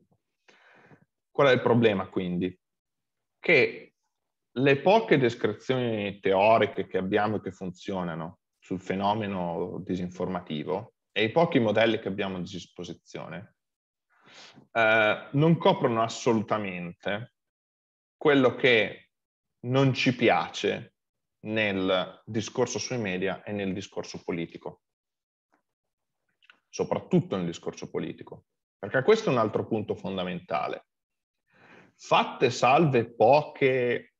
[SPEAKER 2] qual è il problema quindi? Che le poche descrizioni teoriche che abbiamo e che funzionano sul fenomeno disinformativo e i pochi modelli che abbiamo a disposizione eh, non coprono assolutamente quello che non ci piace nel discorso sui media e nel discorso politico soprattutto nel discorso politico, perché questo è un altro punto fondamentale. Fatte salve poche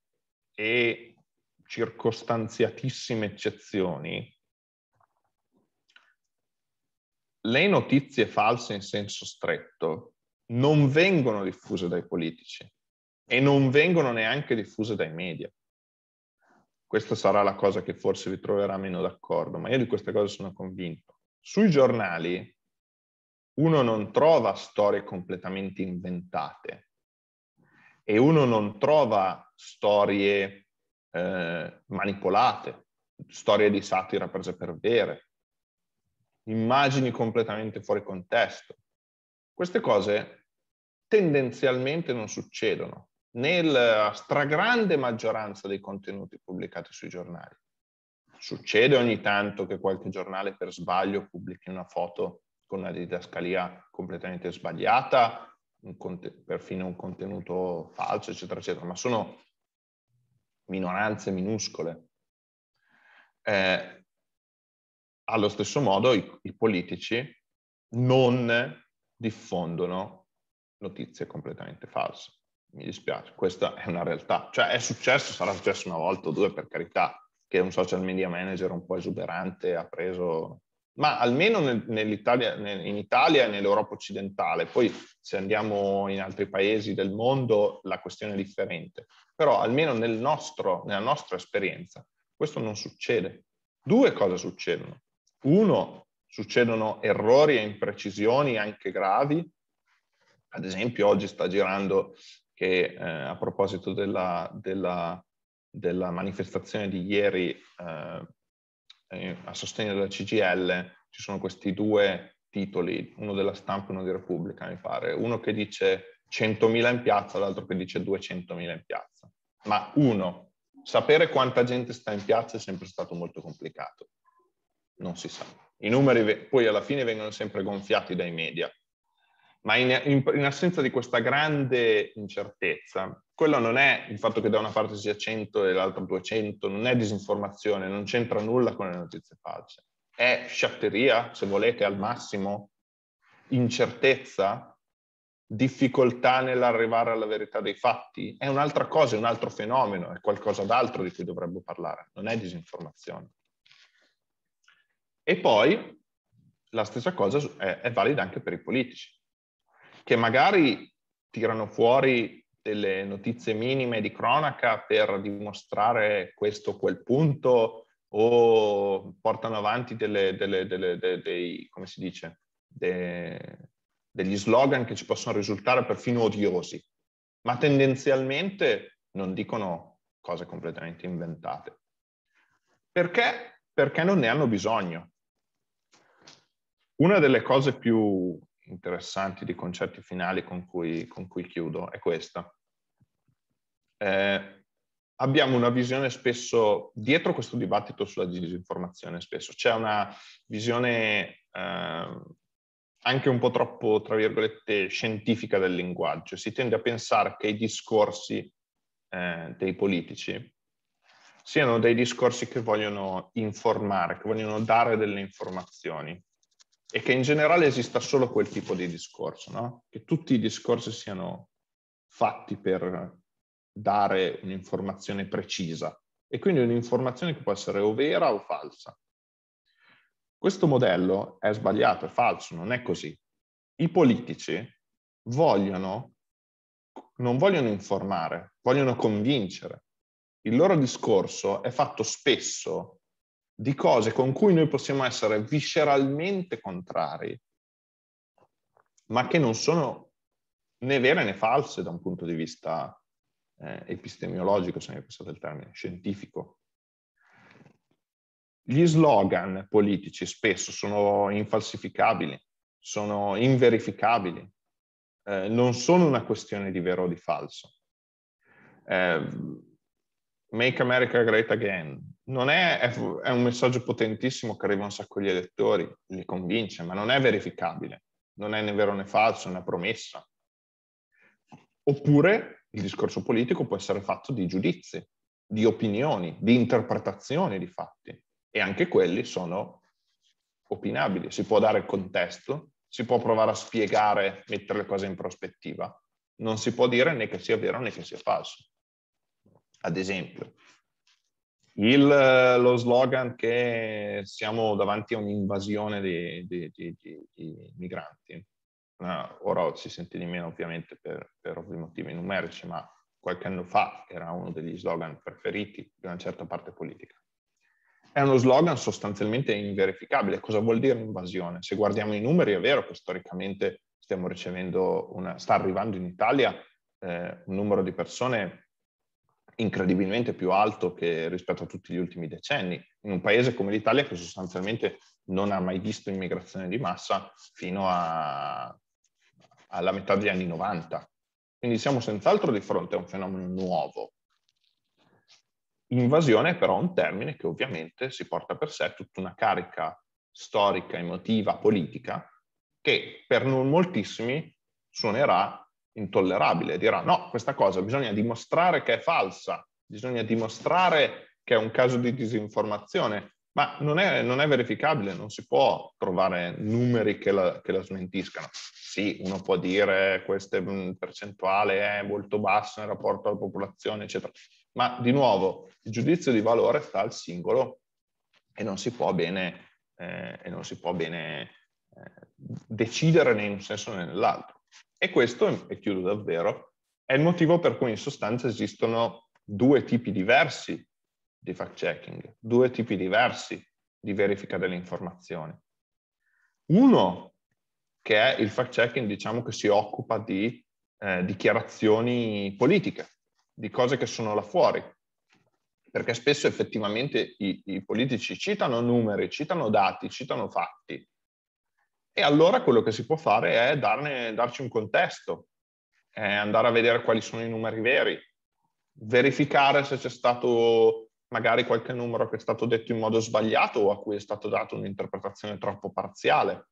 [SPEAKER 2] e circostanziatissime eccezioni, le notizie false in senso stretto non vengono diffuse dai politici e non vengono neanche diffuse dai media. Questa sarà la cosa che forse vi troverà meno d'accordo, ma io di queste cose sono convinto. Sui giornali uno non trova storie completamente inventate e uno non trova storie eh, manipolate, storie di satira prese per vere, immagini completamente fuori contesto. Queste cose tendenzialmente non succedono nella stragrande maggioranza dei contenuti pubblicati sui giornali. Succede ogni tanto che qualche giornale per sbaglio pubblichi una foto con una didascalia completamente sbagliata, un conte- perfino un contenuto falso, eccetera, eccetera, ma sono minoranze minuscole. Eh, allo stesso modo i, i politici non diffondono notizie completamente false. Mi dispiace, questa è una realtà. Cioè è successo, sarà successo una volta o due per carità, che è un social media manager un po' esuberante, ha preso, ma almeno nel, nell'Italia, nel, in Italia e nell'Europa occidentale, poi se andiamo in altri paesi del mondo la questione è differente, però almeno nel nostro, nella nostra esperienza questo non succede. Due cose succedono. Uno, succedono errori e imprecisioni anche gravi. Ad esempio, oggi sta girando che eh, a proposito della, della della manifestazione di ieri eh, eh a sostegno della CGL ci sono questi due titoli, uno della stampa e uno di Repubblica, mi pare. Uno che dice 100.000 in piazza, l'altro che dice 200.000 in piazza. Ma uno, sapere quanta gente sta in piazza è sempre stato molto complicato. Non si sa. I numeri poi alla fine vengono sempre gonfiati dai media ma in, in, in, assenza di questa grande incertezza, quello non è il fatto che da una parte sia 100 e dall'altra 200, non è disinformazione, non c'entra nulla con le notizie false. È sciatteria, se volete, al massimo, incertezza, difficoltà nell'arrivare alla verità dei fatti. È un'altra cosa, è un altro fenomeno, è qualcosa d'altro di cui dovremmo parlare, non è disinformazione. E poi la stessa cosa è, è valida anche per i politici che magari tirano fuori delle notizie minime di cronaca per dimostrare questo o quel punto o portano avanti delle, delle, delle, dei, come si dice, de, degli slogan che ci possono risultare perfino odiosi, ma tendenzialmente non dicono cose completamente inventate. Perché? Perché non ne hanno bisogno. Una delle cose più interessanti di concetti finali con cui, con cui chiudo è questa. Eh, abbiamo una visione spesso, dietro questo dibattito sulla disinformazione spesso, c'è una visione eh, anche un po' troppo, tra virgolette, scientifica del linguaggio. Si tende a pensare che i discorsi eh, dei politici siano dei discorsi che vogliono informare, che vogliono dare delle informazioni e che in generale esista solo quel tipo di discorso, no? che tutti i discorsi siano fatti per dare un'informazione precisa e quindi un'informazione che può essere o vera o falsa. Questo modello è sbagliato, è falso, non è così. I politici vogliono, non vogliono informare, vogliono convincere. Il loro discorso è fatto spesso di cose con cui noi possiamo essere visceralmente contrari, ma che non sono né vere né false da un punto di vista eh, epistemiologico, se mi è passato il termine, scientifico. Gli slogan politici spesso sono infalsificabili, sono inverificabili, eh, non sono una questione di vero o di falso. Eh, Make America Great Again, non è, è, un messaggio potentissimo che arriva un sacco di elettori, li convince, ma non è verificabile, non è né vero né falso, è una promessa. Oppure il discorso politico può essere fatto di giudizi, di opinioni, di interpretazioni di fatti e anche quelli sono opinabili, si può dare contesto, si può provare a spiegare, mettere le cose in prospettiva, non si può dire né che sia vero né che sia falso. Ad esempio, il, eh, lo slogan che siamo davanti a un'invasione di, di, di, di migranti, no, ora si sente di meno ovviamente per, per ovvi motivi numerici, ma qualche anno fa era uno degli slogan preferiti di una certa parte politica. È uno slogan sostanzialmente inverificabile. Cosa vuol dire invasione? Se guardiamo i numeri è vero che storicamente stiamo ricevendo una, sta arrivando in Italia eh, un numero di persone incredibilmente più alto che rispetto a tutti gli ultimi decenni. In un paese come l'Italia che sostanzialmente non ha mai visto immigrazione di massa fino a, alla metà degli anni 90. Quindi siamo senz'altro di fronte a un fenomeno nuovo. Invasione è però un termine che ovviamente si porta per sé tutta una carica storica, emotiva, politica, che per non moltissimi suonerà intollerabile, dirà no, questa cosa bisogna dimostrare che è falsa, bisogna dimostrare che è un caso di disinformazione, ma non è, non è verificabile, non si può trovare numeri che la, che la, smentiscano. Sì, uno può dire questa mm, percentuale è molto bassa in rapporto alla popolazione, eccetera, ma di nuovo il giudizio di valore sta al singolo e non si può bene, eh, non si può bene eh, decidere né in un senso né nell'altro. E questo, e chiudo davvero, è il motivo per cui in sostanza esistono due tipi diversi di fact-checking, due tipi diversi di verifica delle informazioni. Uno, che è il fact-checking, diciamo, che si occupa di eh, dichiarazioni politiche, di cose che sono là fuori, perché spesso effettivamente i, i politici citano numeri, citano dati, citano fatti, e allora quello che si può fare è darne, darci un contesto, andare a vedere quali sono i numeri veri, verificare se c'è stato magari qualche numero che è stato detto in modo sbagliato o a cui è stata data un'interpretazione troppo parziale.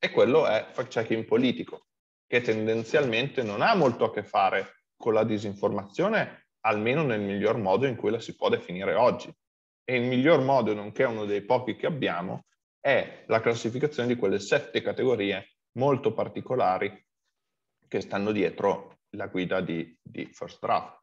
[SPEAKER 2] E quello è fact checking politico, che tendenzialmente non ha molto a che fare con la disinformazione, almeno nel miglior modo in cui la si può definire oggi. E il miglior modo, nonché uno dei pochi che abbiamo, è la classificazione di quelle sette categorie molto particolari che stanno dietro la guida di, di First Draft,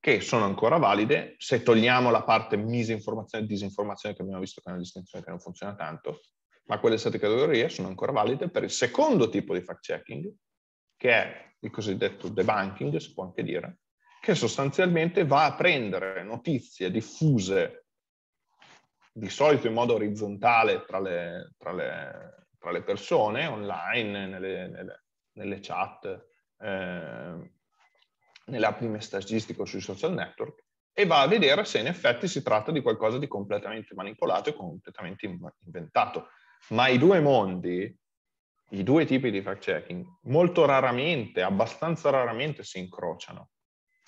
[SPEAKER 2] che sono ancora valide se togliamo la parte misinformazione e disinformazione che abbiamo visto che è una distinzione che non funziona tanto, ma quelle sette categorie sono ancora valide per il secondo tipo di fact-checking, che è il cosiddetto debunking, si può anche dire, che sostanzialmente va a prendere notizie diffuse di solito in modo orizzontale tra le, tra le, tra le persone, online, nelle, nelle, nelle chat, eh, nelle app di messaggistica sui social network, e va a vedere se in effetti si tratta di qualcosa di completamente manipolato e completamente inventato. Ma i due mondi, i due tipi di fact-checking, molto raramente, abbastanza raramente si incrociano.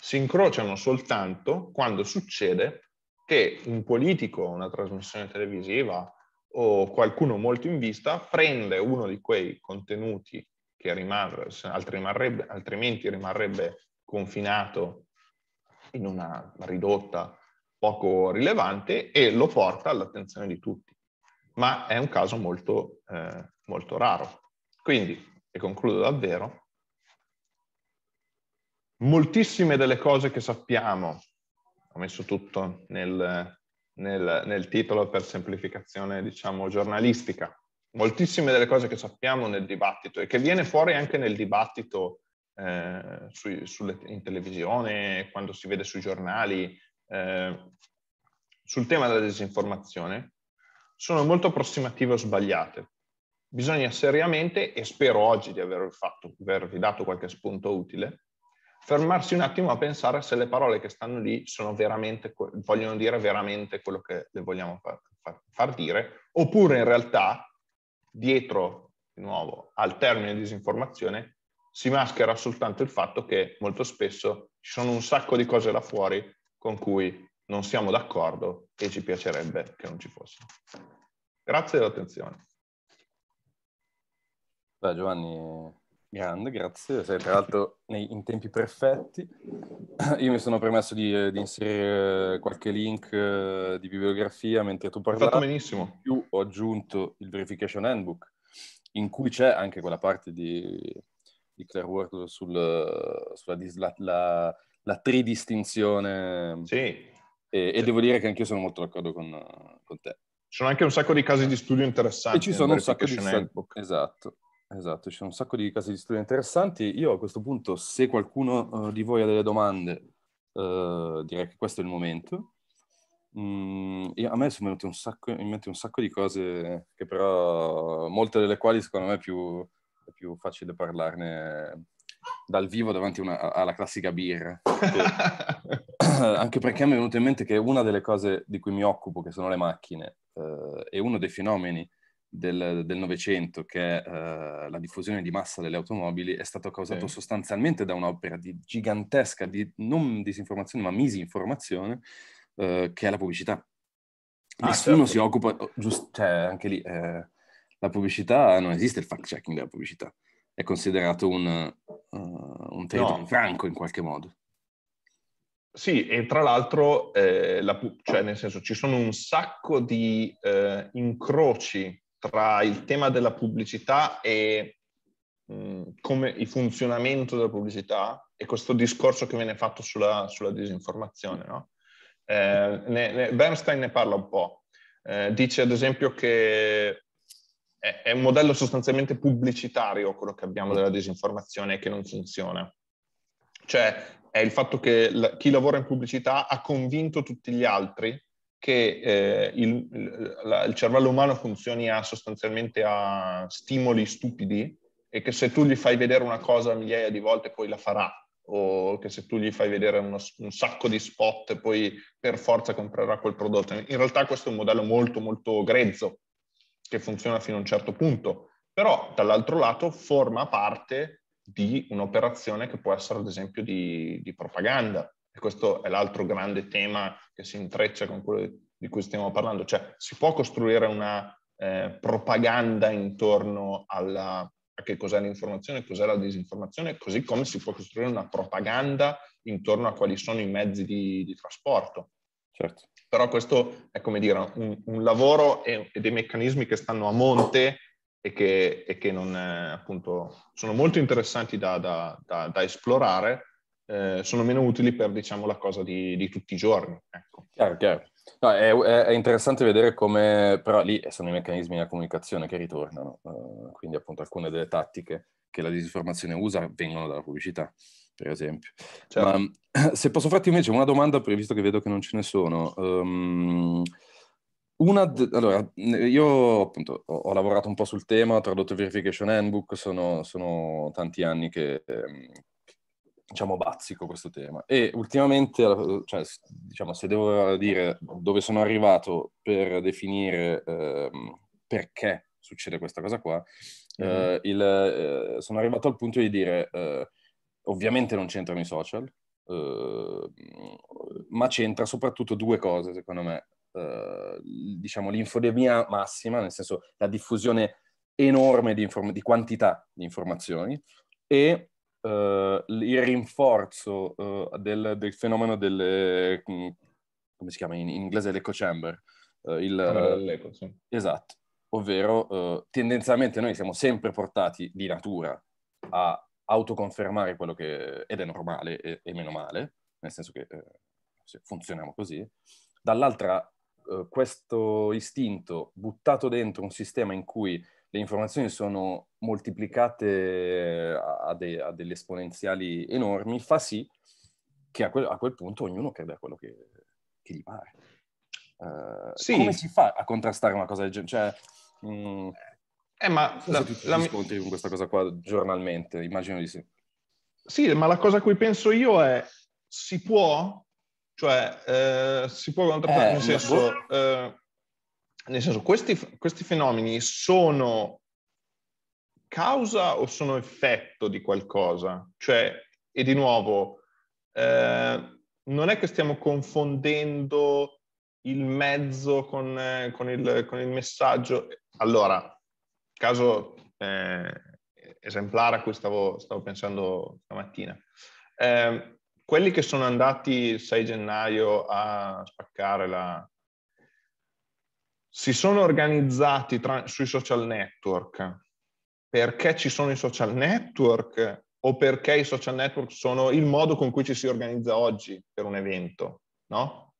[SPEAKER 2] Si incrociano soltanto quando succede che un politico, una trasmissione televisiva o qualcuno molto in vista prende uno di quei contenuti che rimar- rimarrebbe, altrimenti rimarrebbe confinato in una ridotta poco rilevante e lo porta all'attenzione di tutti. Ma è un caso molto, eh, molto raro. Quindi, e concludo davvero, moltissime delle cose che sappiamo ho messo tutto nel, nel, nel titolo per semplificazione, diciamo, giornalistica. Moltissime delle cose che sappiamo nel dibattito e che viene fuori anche nel dibattito eh, su, sulle, in televisione, quando si vede sui giornali, eh, sul tema della disinformazione, sono molto approssimative o sbagliate. Bisogna seriamente, e spero oggi di avervi, fatto, avervi dato qualche spunto utile, fermarsi un attimo a pensare se le parole che stanno lì vogliono dire veramente quello che le vogliamo far, far, far dire, oppure in realtà dietro, di nuovo, al termine disinformazione si maschera soltanto il fatto che molto spesso ci sono un sacco di cose là fuori con cui non siamo d'accordo e ci piacerebbe che non ci fossero. Grazie dell'attenzione.
[SPEAKER 1] Beh, Giovanni, Grande, grazie. Sei tra l'altro nei, in tempi perfetti. Io mi sono permesso di, eh, di, inserire eh, qualche link eh, di bibliografia mentre tu parlavi. Fatto benissimo. Più ho aggiunto il Verification Handbook, in cui c'è anche quella parte di, di Claire Ward sul, sulla la, la, la tridistinzione. Sì. E, e devo dire che anch'io sono molto d'accordo con, con te.
[SPEAKER 2] Ci sono anche un sacco di casi di studio interessanti. E ci sono un sacco di... Handbook.
[SPEAKER 1] Esatto. Esatto, ci sono un sacco di casi di studio interessanti. Io a questo punto, se qualcuno uh, di voi ha delle domande, uh, direi che questo è il momento. Mm, a me sono venute sacco, in mente un sacco di cose che però, molte delle quali secondo me è più, è più facile parlarne dal vivo davanti una, alla classica birra. anche perché mi è venuto in mente che una delle cose di cui mi occupo, che sono le macchine, uh, eh, e uno dei fenomeni del, Novecento, che è eh, la diffusione di massa delle automobili, è stato causato sì. sostanzialmente da un'opera di gigantesca, di, non disinformazione, ma misinformazione, eh, che è la pubblicità. Ah, Nessuno certo. si occupa, oh, giusto, cioè anche lì, eh, la pubblicità, non esiste il fact-checking della pubblicità, è considerato un, uh, un territorio no. franco in qualche modo.
[SPEAKER 2] Sì, e tra l'altro, eh, la, cioè, nel senso, ci sono un sacco di eh, incroci tra il tema della pubblicità e mm, come il funzionamento della pubblicità e questo discorso che viene fatto sulla, sulla disinformazione. No? Eh, ne, ne, Bernstein ne parla un po'. Eh, dice ad esempio che è, è, un modello sostanzialmente pubblicitario quello che abbiamo della disinformazione e che non funziona. Cioè è il fatto che la, chi lavora in pubblicità ha convinto tutti gli altri che eh, il, la, il, cervello umano funzioni a, sostanzialmente a stimoli stupidi e che se tu gli fai vedere una cosa migliaia di volte poi la farà o che se tu gli fai vedere uno, un sacco di spot poi per forza comprerà quel prodotto. In realtà questo è un modello molto molto grezzo che funziona fino a un certo punto, però dall'altro lato forma parte di un'operazione che può essere ad esempio di, di propaganda e questo è l'altro grande tema che si intreccia con quello di cui stiamo parlando, cioè si può costruire una eh, propaganda intorno alla, a che cos'è l'informazione, cos'è la disinformazione, così come si può costruire una propaganda intorno a quali sono i mezzi di, di trasporto. Certo. Però questo è come dire un, un lavoro e, e, dei meccanismi che stanno a monte e che, e che non, è, eh, appunto, sono molto interessanti da, da, da, da esplorare, eh, sono meno utili per diciamo, la cosa di, di tutti i giorni. Ecco. Chiaro, chiaro.
[SPEAKER 1] No, è, è, interessante vedere come, però lì sono i meccanismi della comunicazione che ritornano, uh, quindi appunto alcune delle tattiche che la disinformazione usa vengono dalla pubblicità, per esempio. Certo. Ma, se posso farti invece una domanda, visto che vedo che non ce ne sono. Um, d- allora, io appunto ho, ho, lavorato un po' sul tema, ho tradotto Verification Handbook, sono, sono tanti anni che, ehm, diciamo, bazzico questo tema. E ultimamente, cioè, diciamo, se devo eh, dire dove sono arrivato per definire eh, perché succede questa cosa qua, mm-hmm. eh, mhm. il, eh, sono arrivato al punto di dire, eh, ovviamente non c'entrano i social, eh, ma c'entra soprattutto due cose, secondo me. diciamo l'infodemia massima, nel senso la diffusione enorme di, inform- di quantità di informazioni e eh, il rinforzo eh, del, del, fenomeno delle, mm, come si chiama in, in inglese, l'echo chamber. Eh, il, ah, sì. Esatto, ovvero eh, tendenzialmente noi siamo sempre portati di natura a autoconfermare quello che, ed è normale e, e meno male, nel senso che eh, funzioniamo così. Dall'altra, questo istinto buttato dentro un sistema in cui le informazioni sono moltiplicate eh, a, de, a delle esponenziali enormi, fa sì che a quel, a quel punto ognuno crede a quello che, che gli pare. Uh, sì. Come si fa a contrastare una cosa del genere? Cioè, mh, mm, eh, ma la, tu la, riscontri con questa cosa qua giornalmente, immagino di sì.
[SPEAKER 2] Sì, ma la cosa a cui penso io è, si può? Cioè, eh, si può contrastare, eh, nel senso... Boh. Eh, nel senso, questi, questi fenomeni sono causa o sono effetto di qualcosa? Cioè, e di nuovo, eh, non è che stiamo confondendo il mezzo con, eh, con, il, con il, messaggio. Allora, caso eh, esemplare a cui stavo, stavo pensando stamattina. Eh, quelli che sono andati il 6 gennaio a spaccare la, si sono organizzati tra, sui social network perché ci sono i social network o perché i social network sono il modo con cui ci si organizza oggi per un evento, no?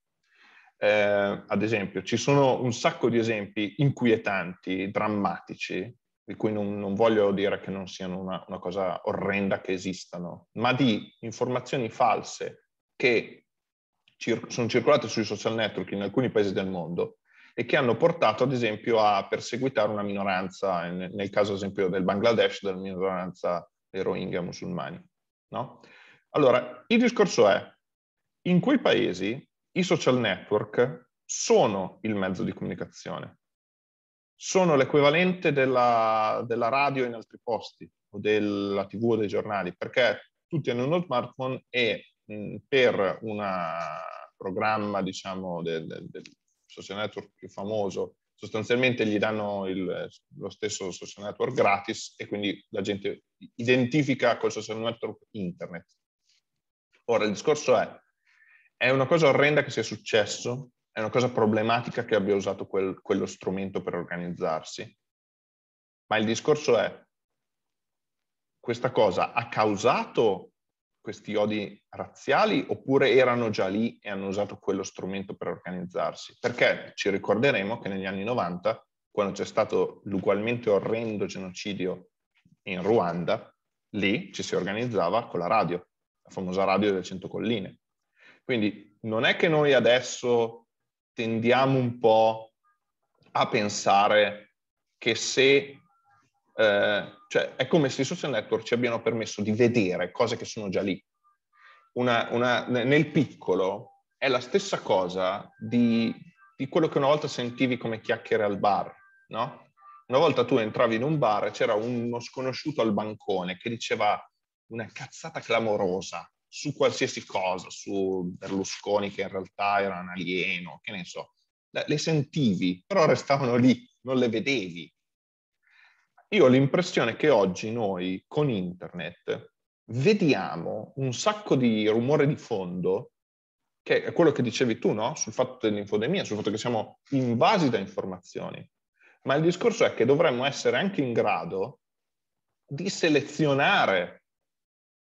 [SPEAKER 2] Eh, ad esempio, ci sono un sacco di esempi inquietanti, drammatici, di cui non, non voglio dire che non siano una, una cosa orrenda che esistano, ma di informazioni false che cir- sono circolate sui social network in alcuni paesi del mondo e che hanno portato ad esempio a perseguitare una minoranza, nel caso ad esempio del Bangladesh, della minoranza dei Rohingya musulmani. No? Allora, il discorso è, in quei paesi i social network sono il mezzo di comunicazione, sono l'equivalente della, della radio in altri posti o della tv o dei giornali, perché tutti hanno uno smartphone e mh, per un programma, diciamo, del, del social network più famoso, sostanzialmente gli danno il, lo stesso social network gratis e quindi la gente identifica col social network internet. Ora, il discorso è, è una cosa orrenda che sia successo, è una cosa problematica che abbia usato quel, quello strumento per organizzarsi, ma il discorso è, questa cosa ha causato questi odi razziali oppure erano già lì e hanno usato quello strumento per organizzarsi? Perché ci ricorderemo che negli anni 90, quando c'è stato l'ugualmente orrendo genocidio in Ruanda, lì ci si organizzava con la radio, la famosa radio delle 100 colline. Quindi non è che noi adesso tendiamo un po' a pensare che se eh, cioè è come se i social network ci abbiano permesso di vedere cose che sono già lì. Una, una, nel piccolo è la stessa cosa di, di, quello che una volta sentivi come chiacchiere al bar, no? Una volta tu entravi in un bar e c'era uno sconosciuto al bancone che diceva una cazzata clamorosa su qualsiasi cosa, su Berlusconi che in realtà era un alieno, che ne so. Le sentivi, però restavano lì, non le vedevi io ho l'impressione che oggi noi con internet vediamo un sacco di rumore di fondo, che è quello che dicevi tu, no? Sul fatto dell'infodemia, sul fatto che siamo invasi da informazioni. Ma il discorso è che dovremmo essere anche in grado di selezionare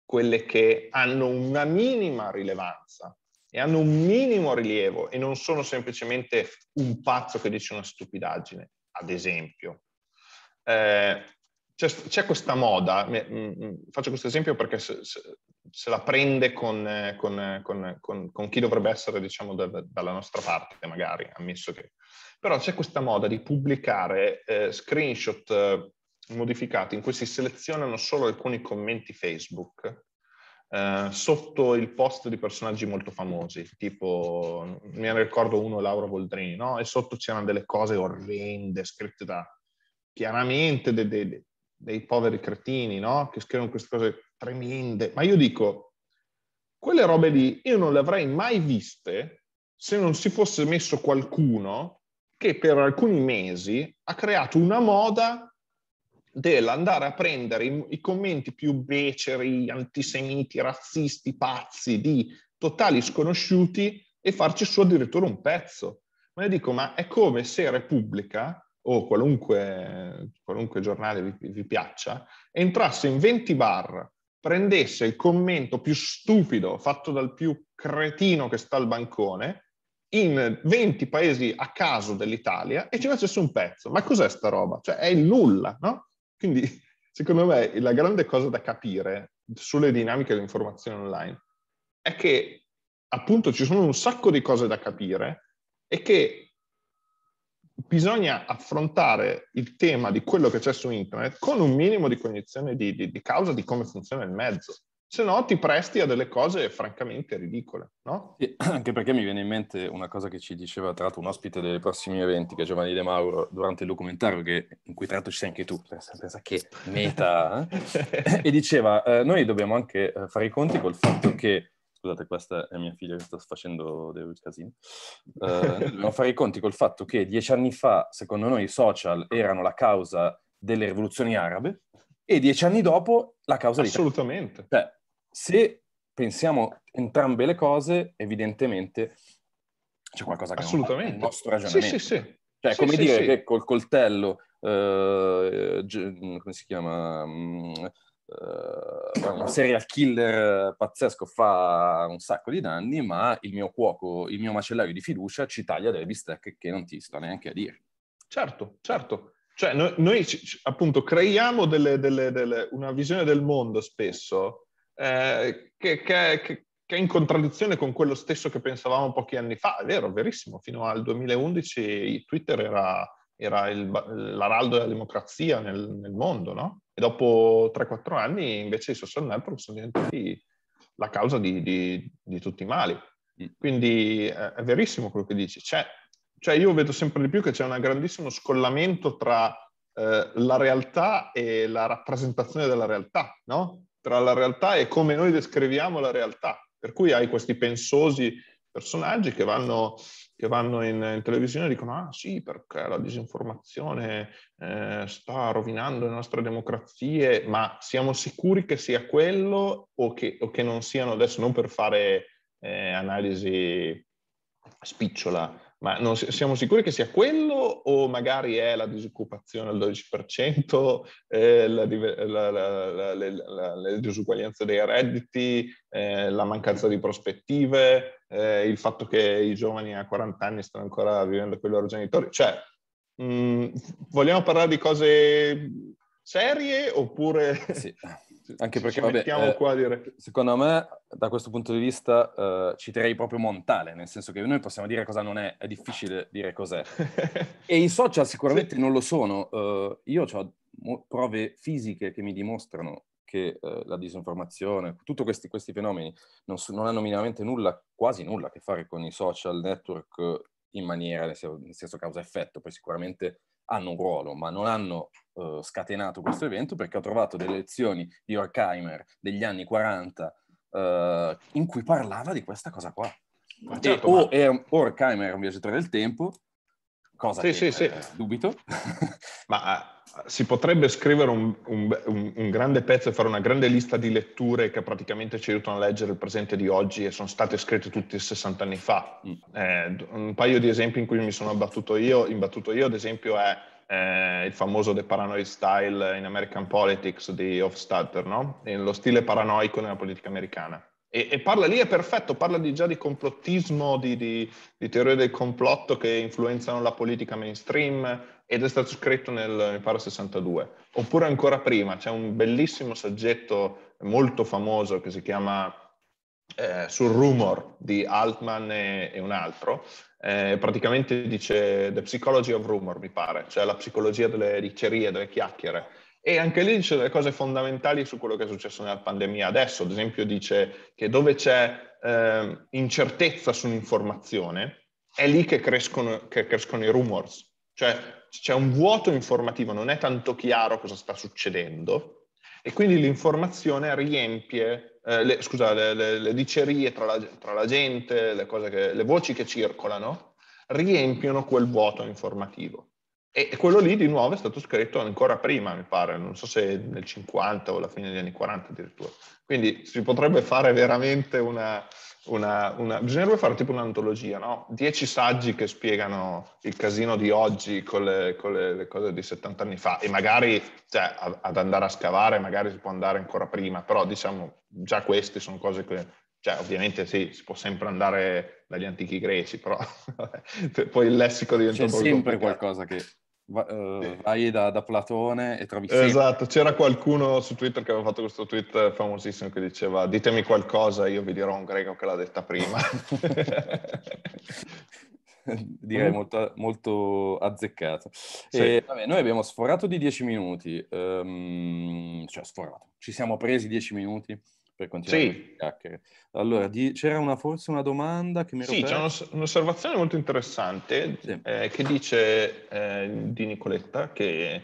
[SPEAKER 2] quelle che hanno una minima rilevanza e hanno un minimo rilievo e non sono semplicemente un pazzo che dice una stupidaggine, ad esempio eh, c'è, c'è, questa moda, mm, mm, faccio questo esempio perché se, se, se la prende con, eh, con, eh, eh, con, con, chi dovrebbe essere, diciamo, da, dalla nostra parte, magari, ammesso che. Però c'è questa moda di pubblicare eh, screenshot eh, modificati in cui si selezionano solo alcuni commenti Facebook eh, sotto il post di personaggi molto famosi, tipo, mi ricordo uno, Laura Boldrini, no? E sotto c'erano delle cose orrende scritte da chiaramente dei, dei, dei poveri cretini, no? Che scrivono queste cose tremende. Ma io dico, quelle robe lì io non le avrei mai viste se non si fosse messo qualcuno che per alcuni mesi ha creato una moda dell'andare a prendere i, i commenti più beceri, antisemiti, razzisti, pazzi, di totali sconosciuti e farci su addirittura un pezzo. Ma io dico, ma è come se Repubblica o qualunque, qualunque giornale vi, vi, piaccia, entrasse in 20 bar, prendesse il commento più stupido fatto dal più cretino che sta al bancone in 20 paesi a caso dell'Italia e ci facesse un pezzo. Ma cos'è sta roba? Cioè è il nulla, no? Quindi secondo me la grande cosa da capire sulle dinamiche dell'informazione online è che appunto ci sono un sacco di cose da capire e che bisogna affrontare il tema di quello che c'è su internet con un minimo di cognizione di, di, di causa di come funziona il mezzo. Se no ti presti a delle cose francamente ridicole, no?
[SPEAKER 1] Sì, anche perché mi viene in mente una cosa che ci diceva tra l'altro un ospite dei prossimi eventi, che è Giovanni De Mauro, durante il documentario che, in cui tra l'altro ci sei anche tu, pensa, pensa che meta, eh? e diceva eh, noi dobbiamo anche eh, fare i conti col fatto che Scusate, questa è mia figlia che sta facendo del casino. Eh, dobbiamo fare i conti col fatto che dieci anni fa, secondo noi, i social erano la causa delle rivoluzioni arabe e dieci anni dopo la causa di... Assolutamente. Cioè, se pensiamo entrambe le cose, evidentemente c'è qualcosa che Assolutamente. non va nostro ragionamento. Sì, sì, sì. Cioè, sì, come sì, dire sì. che col coltello, eh, come si chiama, mm, uh, eh, un serial killer eh, pazzesco, fa un sacco di danni, ma il mio cuoco, il mio macellaio di fiducia ci taglia delle bistecche
[SPEAKER 2] che non ti sto neanche a dire. Certo, certo. Cioè, noi, noi appunto creiamo delle, delle, delle, una visione del mondo spesso eh, che, che, che che è in contraddizione con quello stesso che pensavamo pochi anni fa. È vero, verissimo, fino al 2011 Twitter era, era il, l'araldo della democrazia nel, nel mondo, no? E dopo 3-4 anni invece i social network sono diventati la causa di, di, di tutti i mali. Mm. Quindi è, verissimo quello che dici. C'è, cioè io vedo sempre di più che c'è un grandissimo scollamento tra eh, la realtà e la rappresentazione della realtà, no? tra la realtà e come noi descriviamo la realtà. Per cui hai questi pensosi personaggi che vanno che vanno in, in, televisione e dicono ah sì perché la disinformazione eh, sta rovinando le nostre democrazie, ma siamo sicuri che sia quello o che, o che non siano adesso, non per fare eh, analisi spicciola, ma non, siamo sicuri che sia quello o magari è la disoccupazione al 12%, eh, la, la, la, la, disuguaglianza dei redditi, eh, la mancanza di prospettive, eh, il fatto che i giovani a 40 anni stanno ancora vivendo con i loro genitori? Cioè, mh, mm, vogliamo parlare di cose serie oppure... Sì.
[SPEAKER 1] Anche perché, vabbè, eh, secondo me, da questo punto di vista, eh, citerei proprio Montale, nel senso che noi possiamo dire cosa non è, è difficile dire cos'è. e i social sicuramente sì. non lo sono. Uh, io ho prove fisiche che mi dimostrano che uh, la disinformazione, tutti questi, questi fenomeni non, so, non, hanno minimamente nulla, quasi nulla a che fare con i social network in maniera, nel senso causa-effetto, poi sicuramente hanno un ruolo, ma non hanno eh, scatenato questo evento perché ho trovato delle lezioni di Horkheimer degli anni 40 eh, in cui parlava di questa cosa qua. certo, o ma... Horkheimer era un viaggiatore del tempo,
[SPEAKER 2] cosa sì, che sì, sì. Eh, dubito. ma eh, si potrebbe scrivere un, un, un, un, grande pezzo e fare una grande lista di letture che praticamente ci aiutano a leggere il presente di oggi e sono state scritte tutti 60 anni fa. Mm. Eh, un paio di esempi in cui mi sono abbattuto io, imbattuto io, ad esempio, è eh, il famoso The Paranoid Style in American Politics di Hofstadter, no? lo stile paranoico nella politica americana. E, e, parla lì, è perfetto, parla di, già di complottismo, di, di, di teorie del complotto che influenzano la politica mainstream, ed è stato scritto nel, mi pare, 62. Oppure ancora prima, c'è un bellissimo soggetto molto famoso che si chiama eh, Sul rumor di Altman e, e un altro. Eh, praticamente dice The Psychology of Rumor, mi pare, cioè la psicologia delle dicerie, delle chiacchiere. E anche lì dice delle cose fondamentali su quello che è successo nella pandemia. Adesso, ad esempio, dice che dove c'è eh, incertezza su un'informazione, è lì che crescono, che crescono i rumors cioè c'è un vuoto informativo, non è tanto chiaro cosa sta succedendo e quindi l'informazione riempie, eh, le, scusa, le, le, le dicerie tra la, tra la gente, che, le, voci che circolano, riempiono quel vuoto informativo. E, e quello lì di nuovo è stato scritto ancora prima, mi pare, non so se nel 50 o alla fine degli anni 40 addirittura. Quindi si potrebbe fare veramente una, una, una... Bisognerebbe fare tipo un'antologia, no? Dieci saggi che spiegano il casino di oggi con le, con le, le cose di 70 anni fa e magari cioè, a, ad andare a scavare magari si può andare ancora prima, però diciamo già queste sono cose che... Cioè, ovviamente sì, si può sempre andare dagli antichi greci, però poi il lessico diventa un po' sempre qualcosa che Va, uh, vai da, da, Platone e Travisino. Esatto, c'era qualcuno su Twitter che aveva fatto questo tweet famosissimo che diceva ditemi qualcosa, io vi dirò un greco che l'ha detta prima. Direi molto,
[SPEAKER 1] molto azzeccato. Sì. E, vabbè, noi abbiamo sforato di dieci minuti, um, cioè sforato, ci siamo presi dieci minuti per continuare sì.
[SPEAKER 2] chiacchiere. Allora, di, c'era una, forse una domanda che mi ero Sì, perso. c'è un'osservazione molto interessante sì. eh, che dice eh, di Nicoletta, che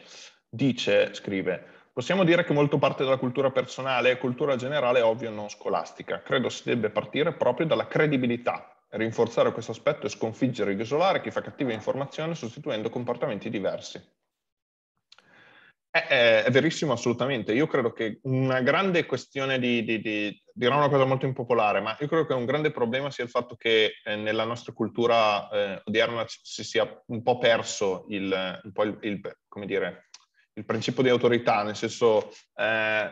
[SPEAKER 2] dice, scrive, possiamo dire che molto parte della cultura personale e cultura generale ovvio non scolastica. Credo si debba partire proprio dalla credibilità. Rinforzare questo aspetto e sconfiggere e isolare chi fa cattiva informazione sostituendo comportamenti diversi. È, è, verissimo assolutamente. Io credo che una grande questione di, di, di, dirò una cosa molto impopolare, ma io credo che un grande problema sia il fatto che eh, nella nostra cultura eh, odierna si sia un po' perso il, po il, il, dire, il principio di autorità, nel senso eh,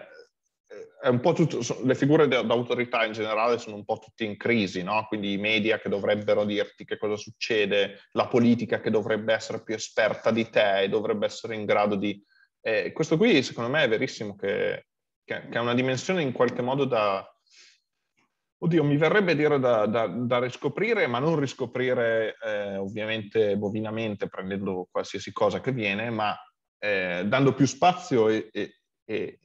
[SPEAKER 2] è un po' tutto, le figure d'autorità in generale sono un po' tutte in crisi, no? quindi i media che dovrebbero dirti che cosa succede, la politica che dovrebbe essere più esperta di te e dovrebbe essere in grado di eh, questo qui secondo me è verissimo che, che, che, ha una dimensione in qualche modo da... Oddio, mi verrebbe dire da, da, da riscoprire, ma non riscoprire eh, ovviamente bovinamente, prendendo qualsiasi cosa che viene, ma eh, dando più spazio e, e, e,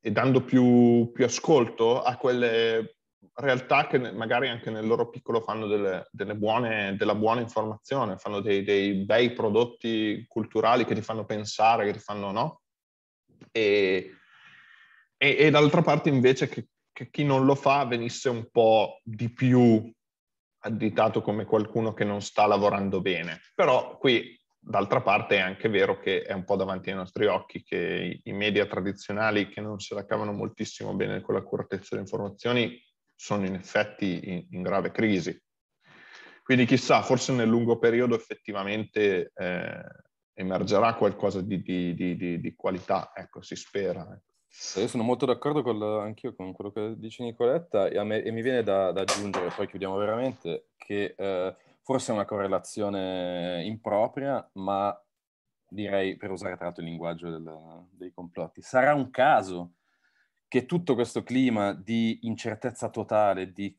[SPEAKER 2] e dando più, più ascolto a quelle realtà che magari anche nel loro piccolo fanno delle, delle buone, della buona informazione, fanno dei, dei, bei prodotti culturali che ti fanno pensare, che ti fanno no. E, e, e d'altra parte invece che, che, chi non lo fa venisse un po' di più additato come qualcuno che non sta lavorando bene. Però qui d'altra parte è anche vero che è un po' davanti ai nostri occhi che i, i media tradizionali che non se la cavano moltissimo bene con l'accuratezza delle informazioni sono in effetti in, in grave crisi. Quindi chissà, forse nel lungo periodo effettivamente eh, emergerà qualcosa di, di, di, di, qualità, ecco, si spera. Io
[SPEAKER 1] ecco. sono molto d'accordo con anch'io con quello che dice Nicoletta e, me, e mi viene da, da, aggiungere, poi chiudiamo veramente, che eh, forse è una correlazione impropria, ma direi, per usare tra l'altro il linguaggio del, dei complotti, sarà un caso che tutto questo clima di incertezza totale, di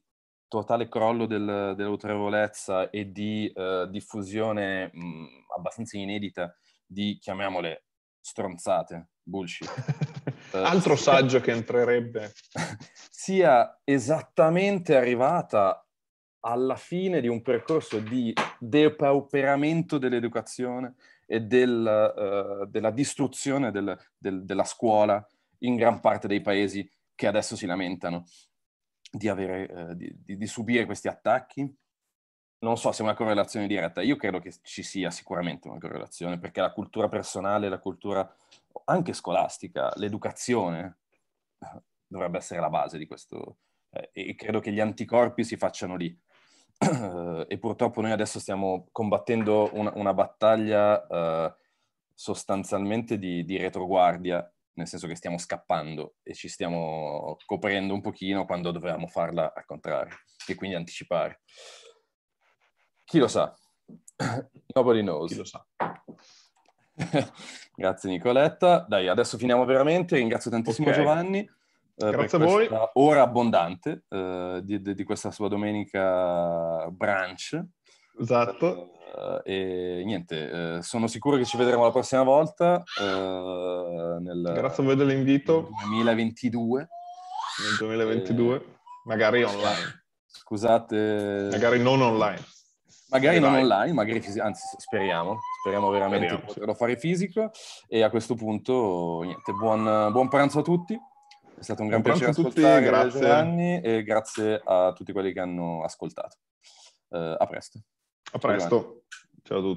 [SPEAKER 1] totale crollo del, dell'autorevolezza e di uh, diffusione mh, mm, abbastanza inedita di, chiamiamole, stronzate, bullshit. Uh, Altro saggio che
[SPEAKER 2] entrerebbe.
[SPEAKER 1] Sia esattamente arrivata alla fine di un percorso di depauperamento dell'educazione e del, uh, della distruzione del, del, della scuola in gran parte dei paesi che adesso si lamentano di, avere, eh, di, di subire questi attacchi? non so se è una correlazione diretta, io credo che ci sia sicuramente una correlazione, perché la cultura personale, la cultura anche scolastica, l'educazione eh, dovrebbe essere la base di questo, eh, e credo che gli anticorpi si facciano lì. Eh, e purtroppo noi adesso stiamo combattendo una, una battaglia eh, sostanzialmente di, di retroguardia nel senso che stiamo scappando e ci stiamo coprendo un pochino quando dovevamo farla al contrario e quindi anticipare. Chi lo sa? Nobody knows. Chi lo sa. Grazie Nicoletta. Dai, adesso finiamo veramente. Ringrazio tantissimo okay. Giovanni. Eh, Grazie a voi. Ora abbondante eh, di, di, questa sua domenica branch. Esatto. Uh, e niente, uh, sono sicuro che ci vedremo la prossima volta. Uh, nel, Grazie a
[SPEAKER 2] voi dell'invito. Nel 2022. Nel
[SPEAKER 1] 2022, e... magari online. Scusate. Magari non online. Magari, non online, magari fisi- anzi speriamo, speriamo veramente di poterlo fare fisico. E a questo punto, niente, buon, buon pranzo a tutti. È stato un gran buon piacere ascoltare tutti, grazie. Gianni e grazie a tutti quelli che hanno ascoltato. a presto. A presto. Ciao a tutti.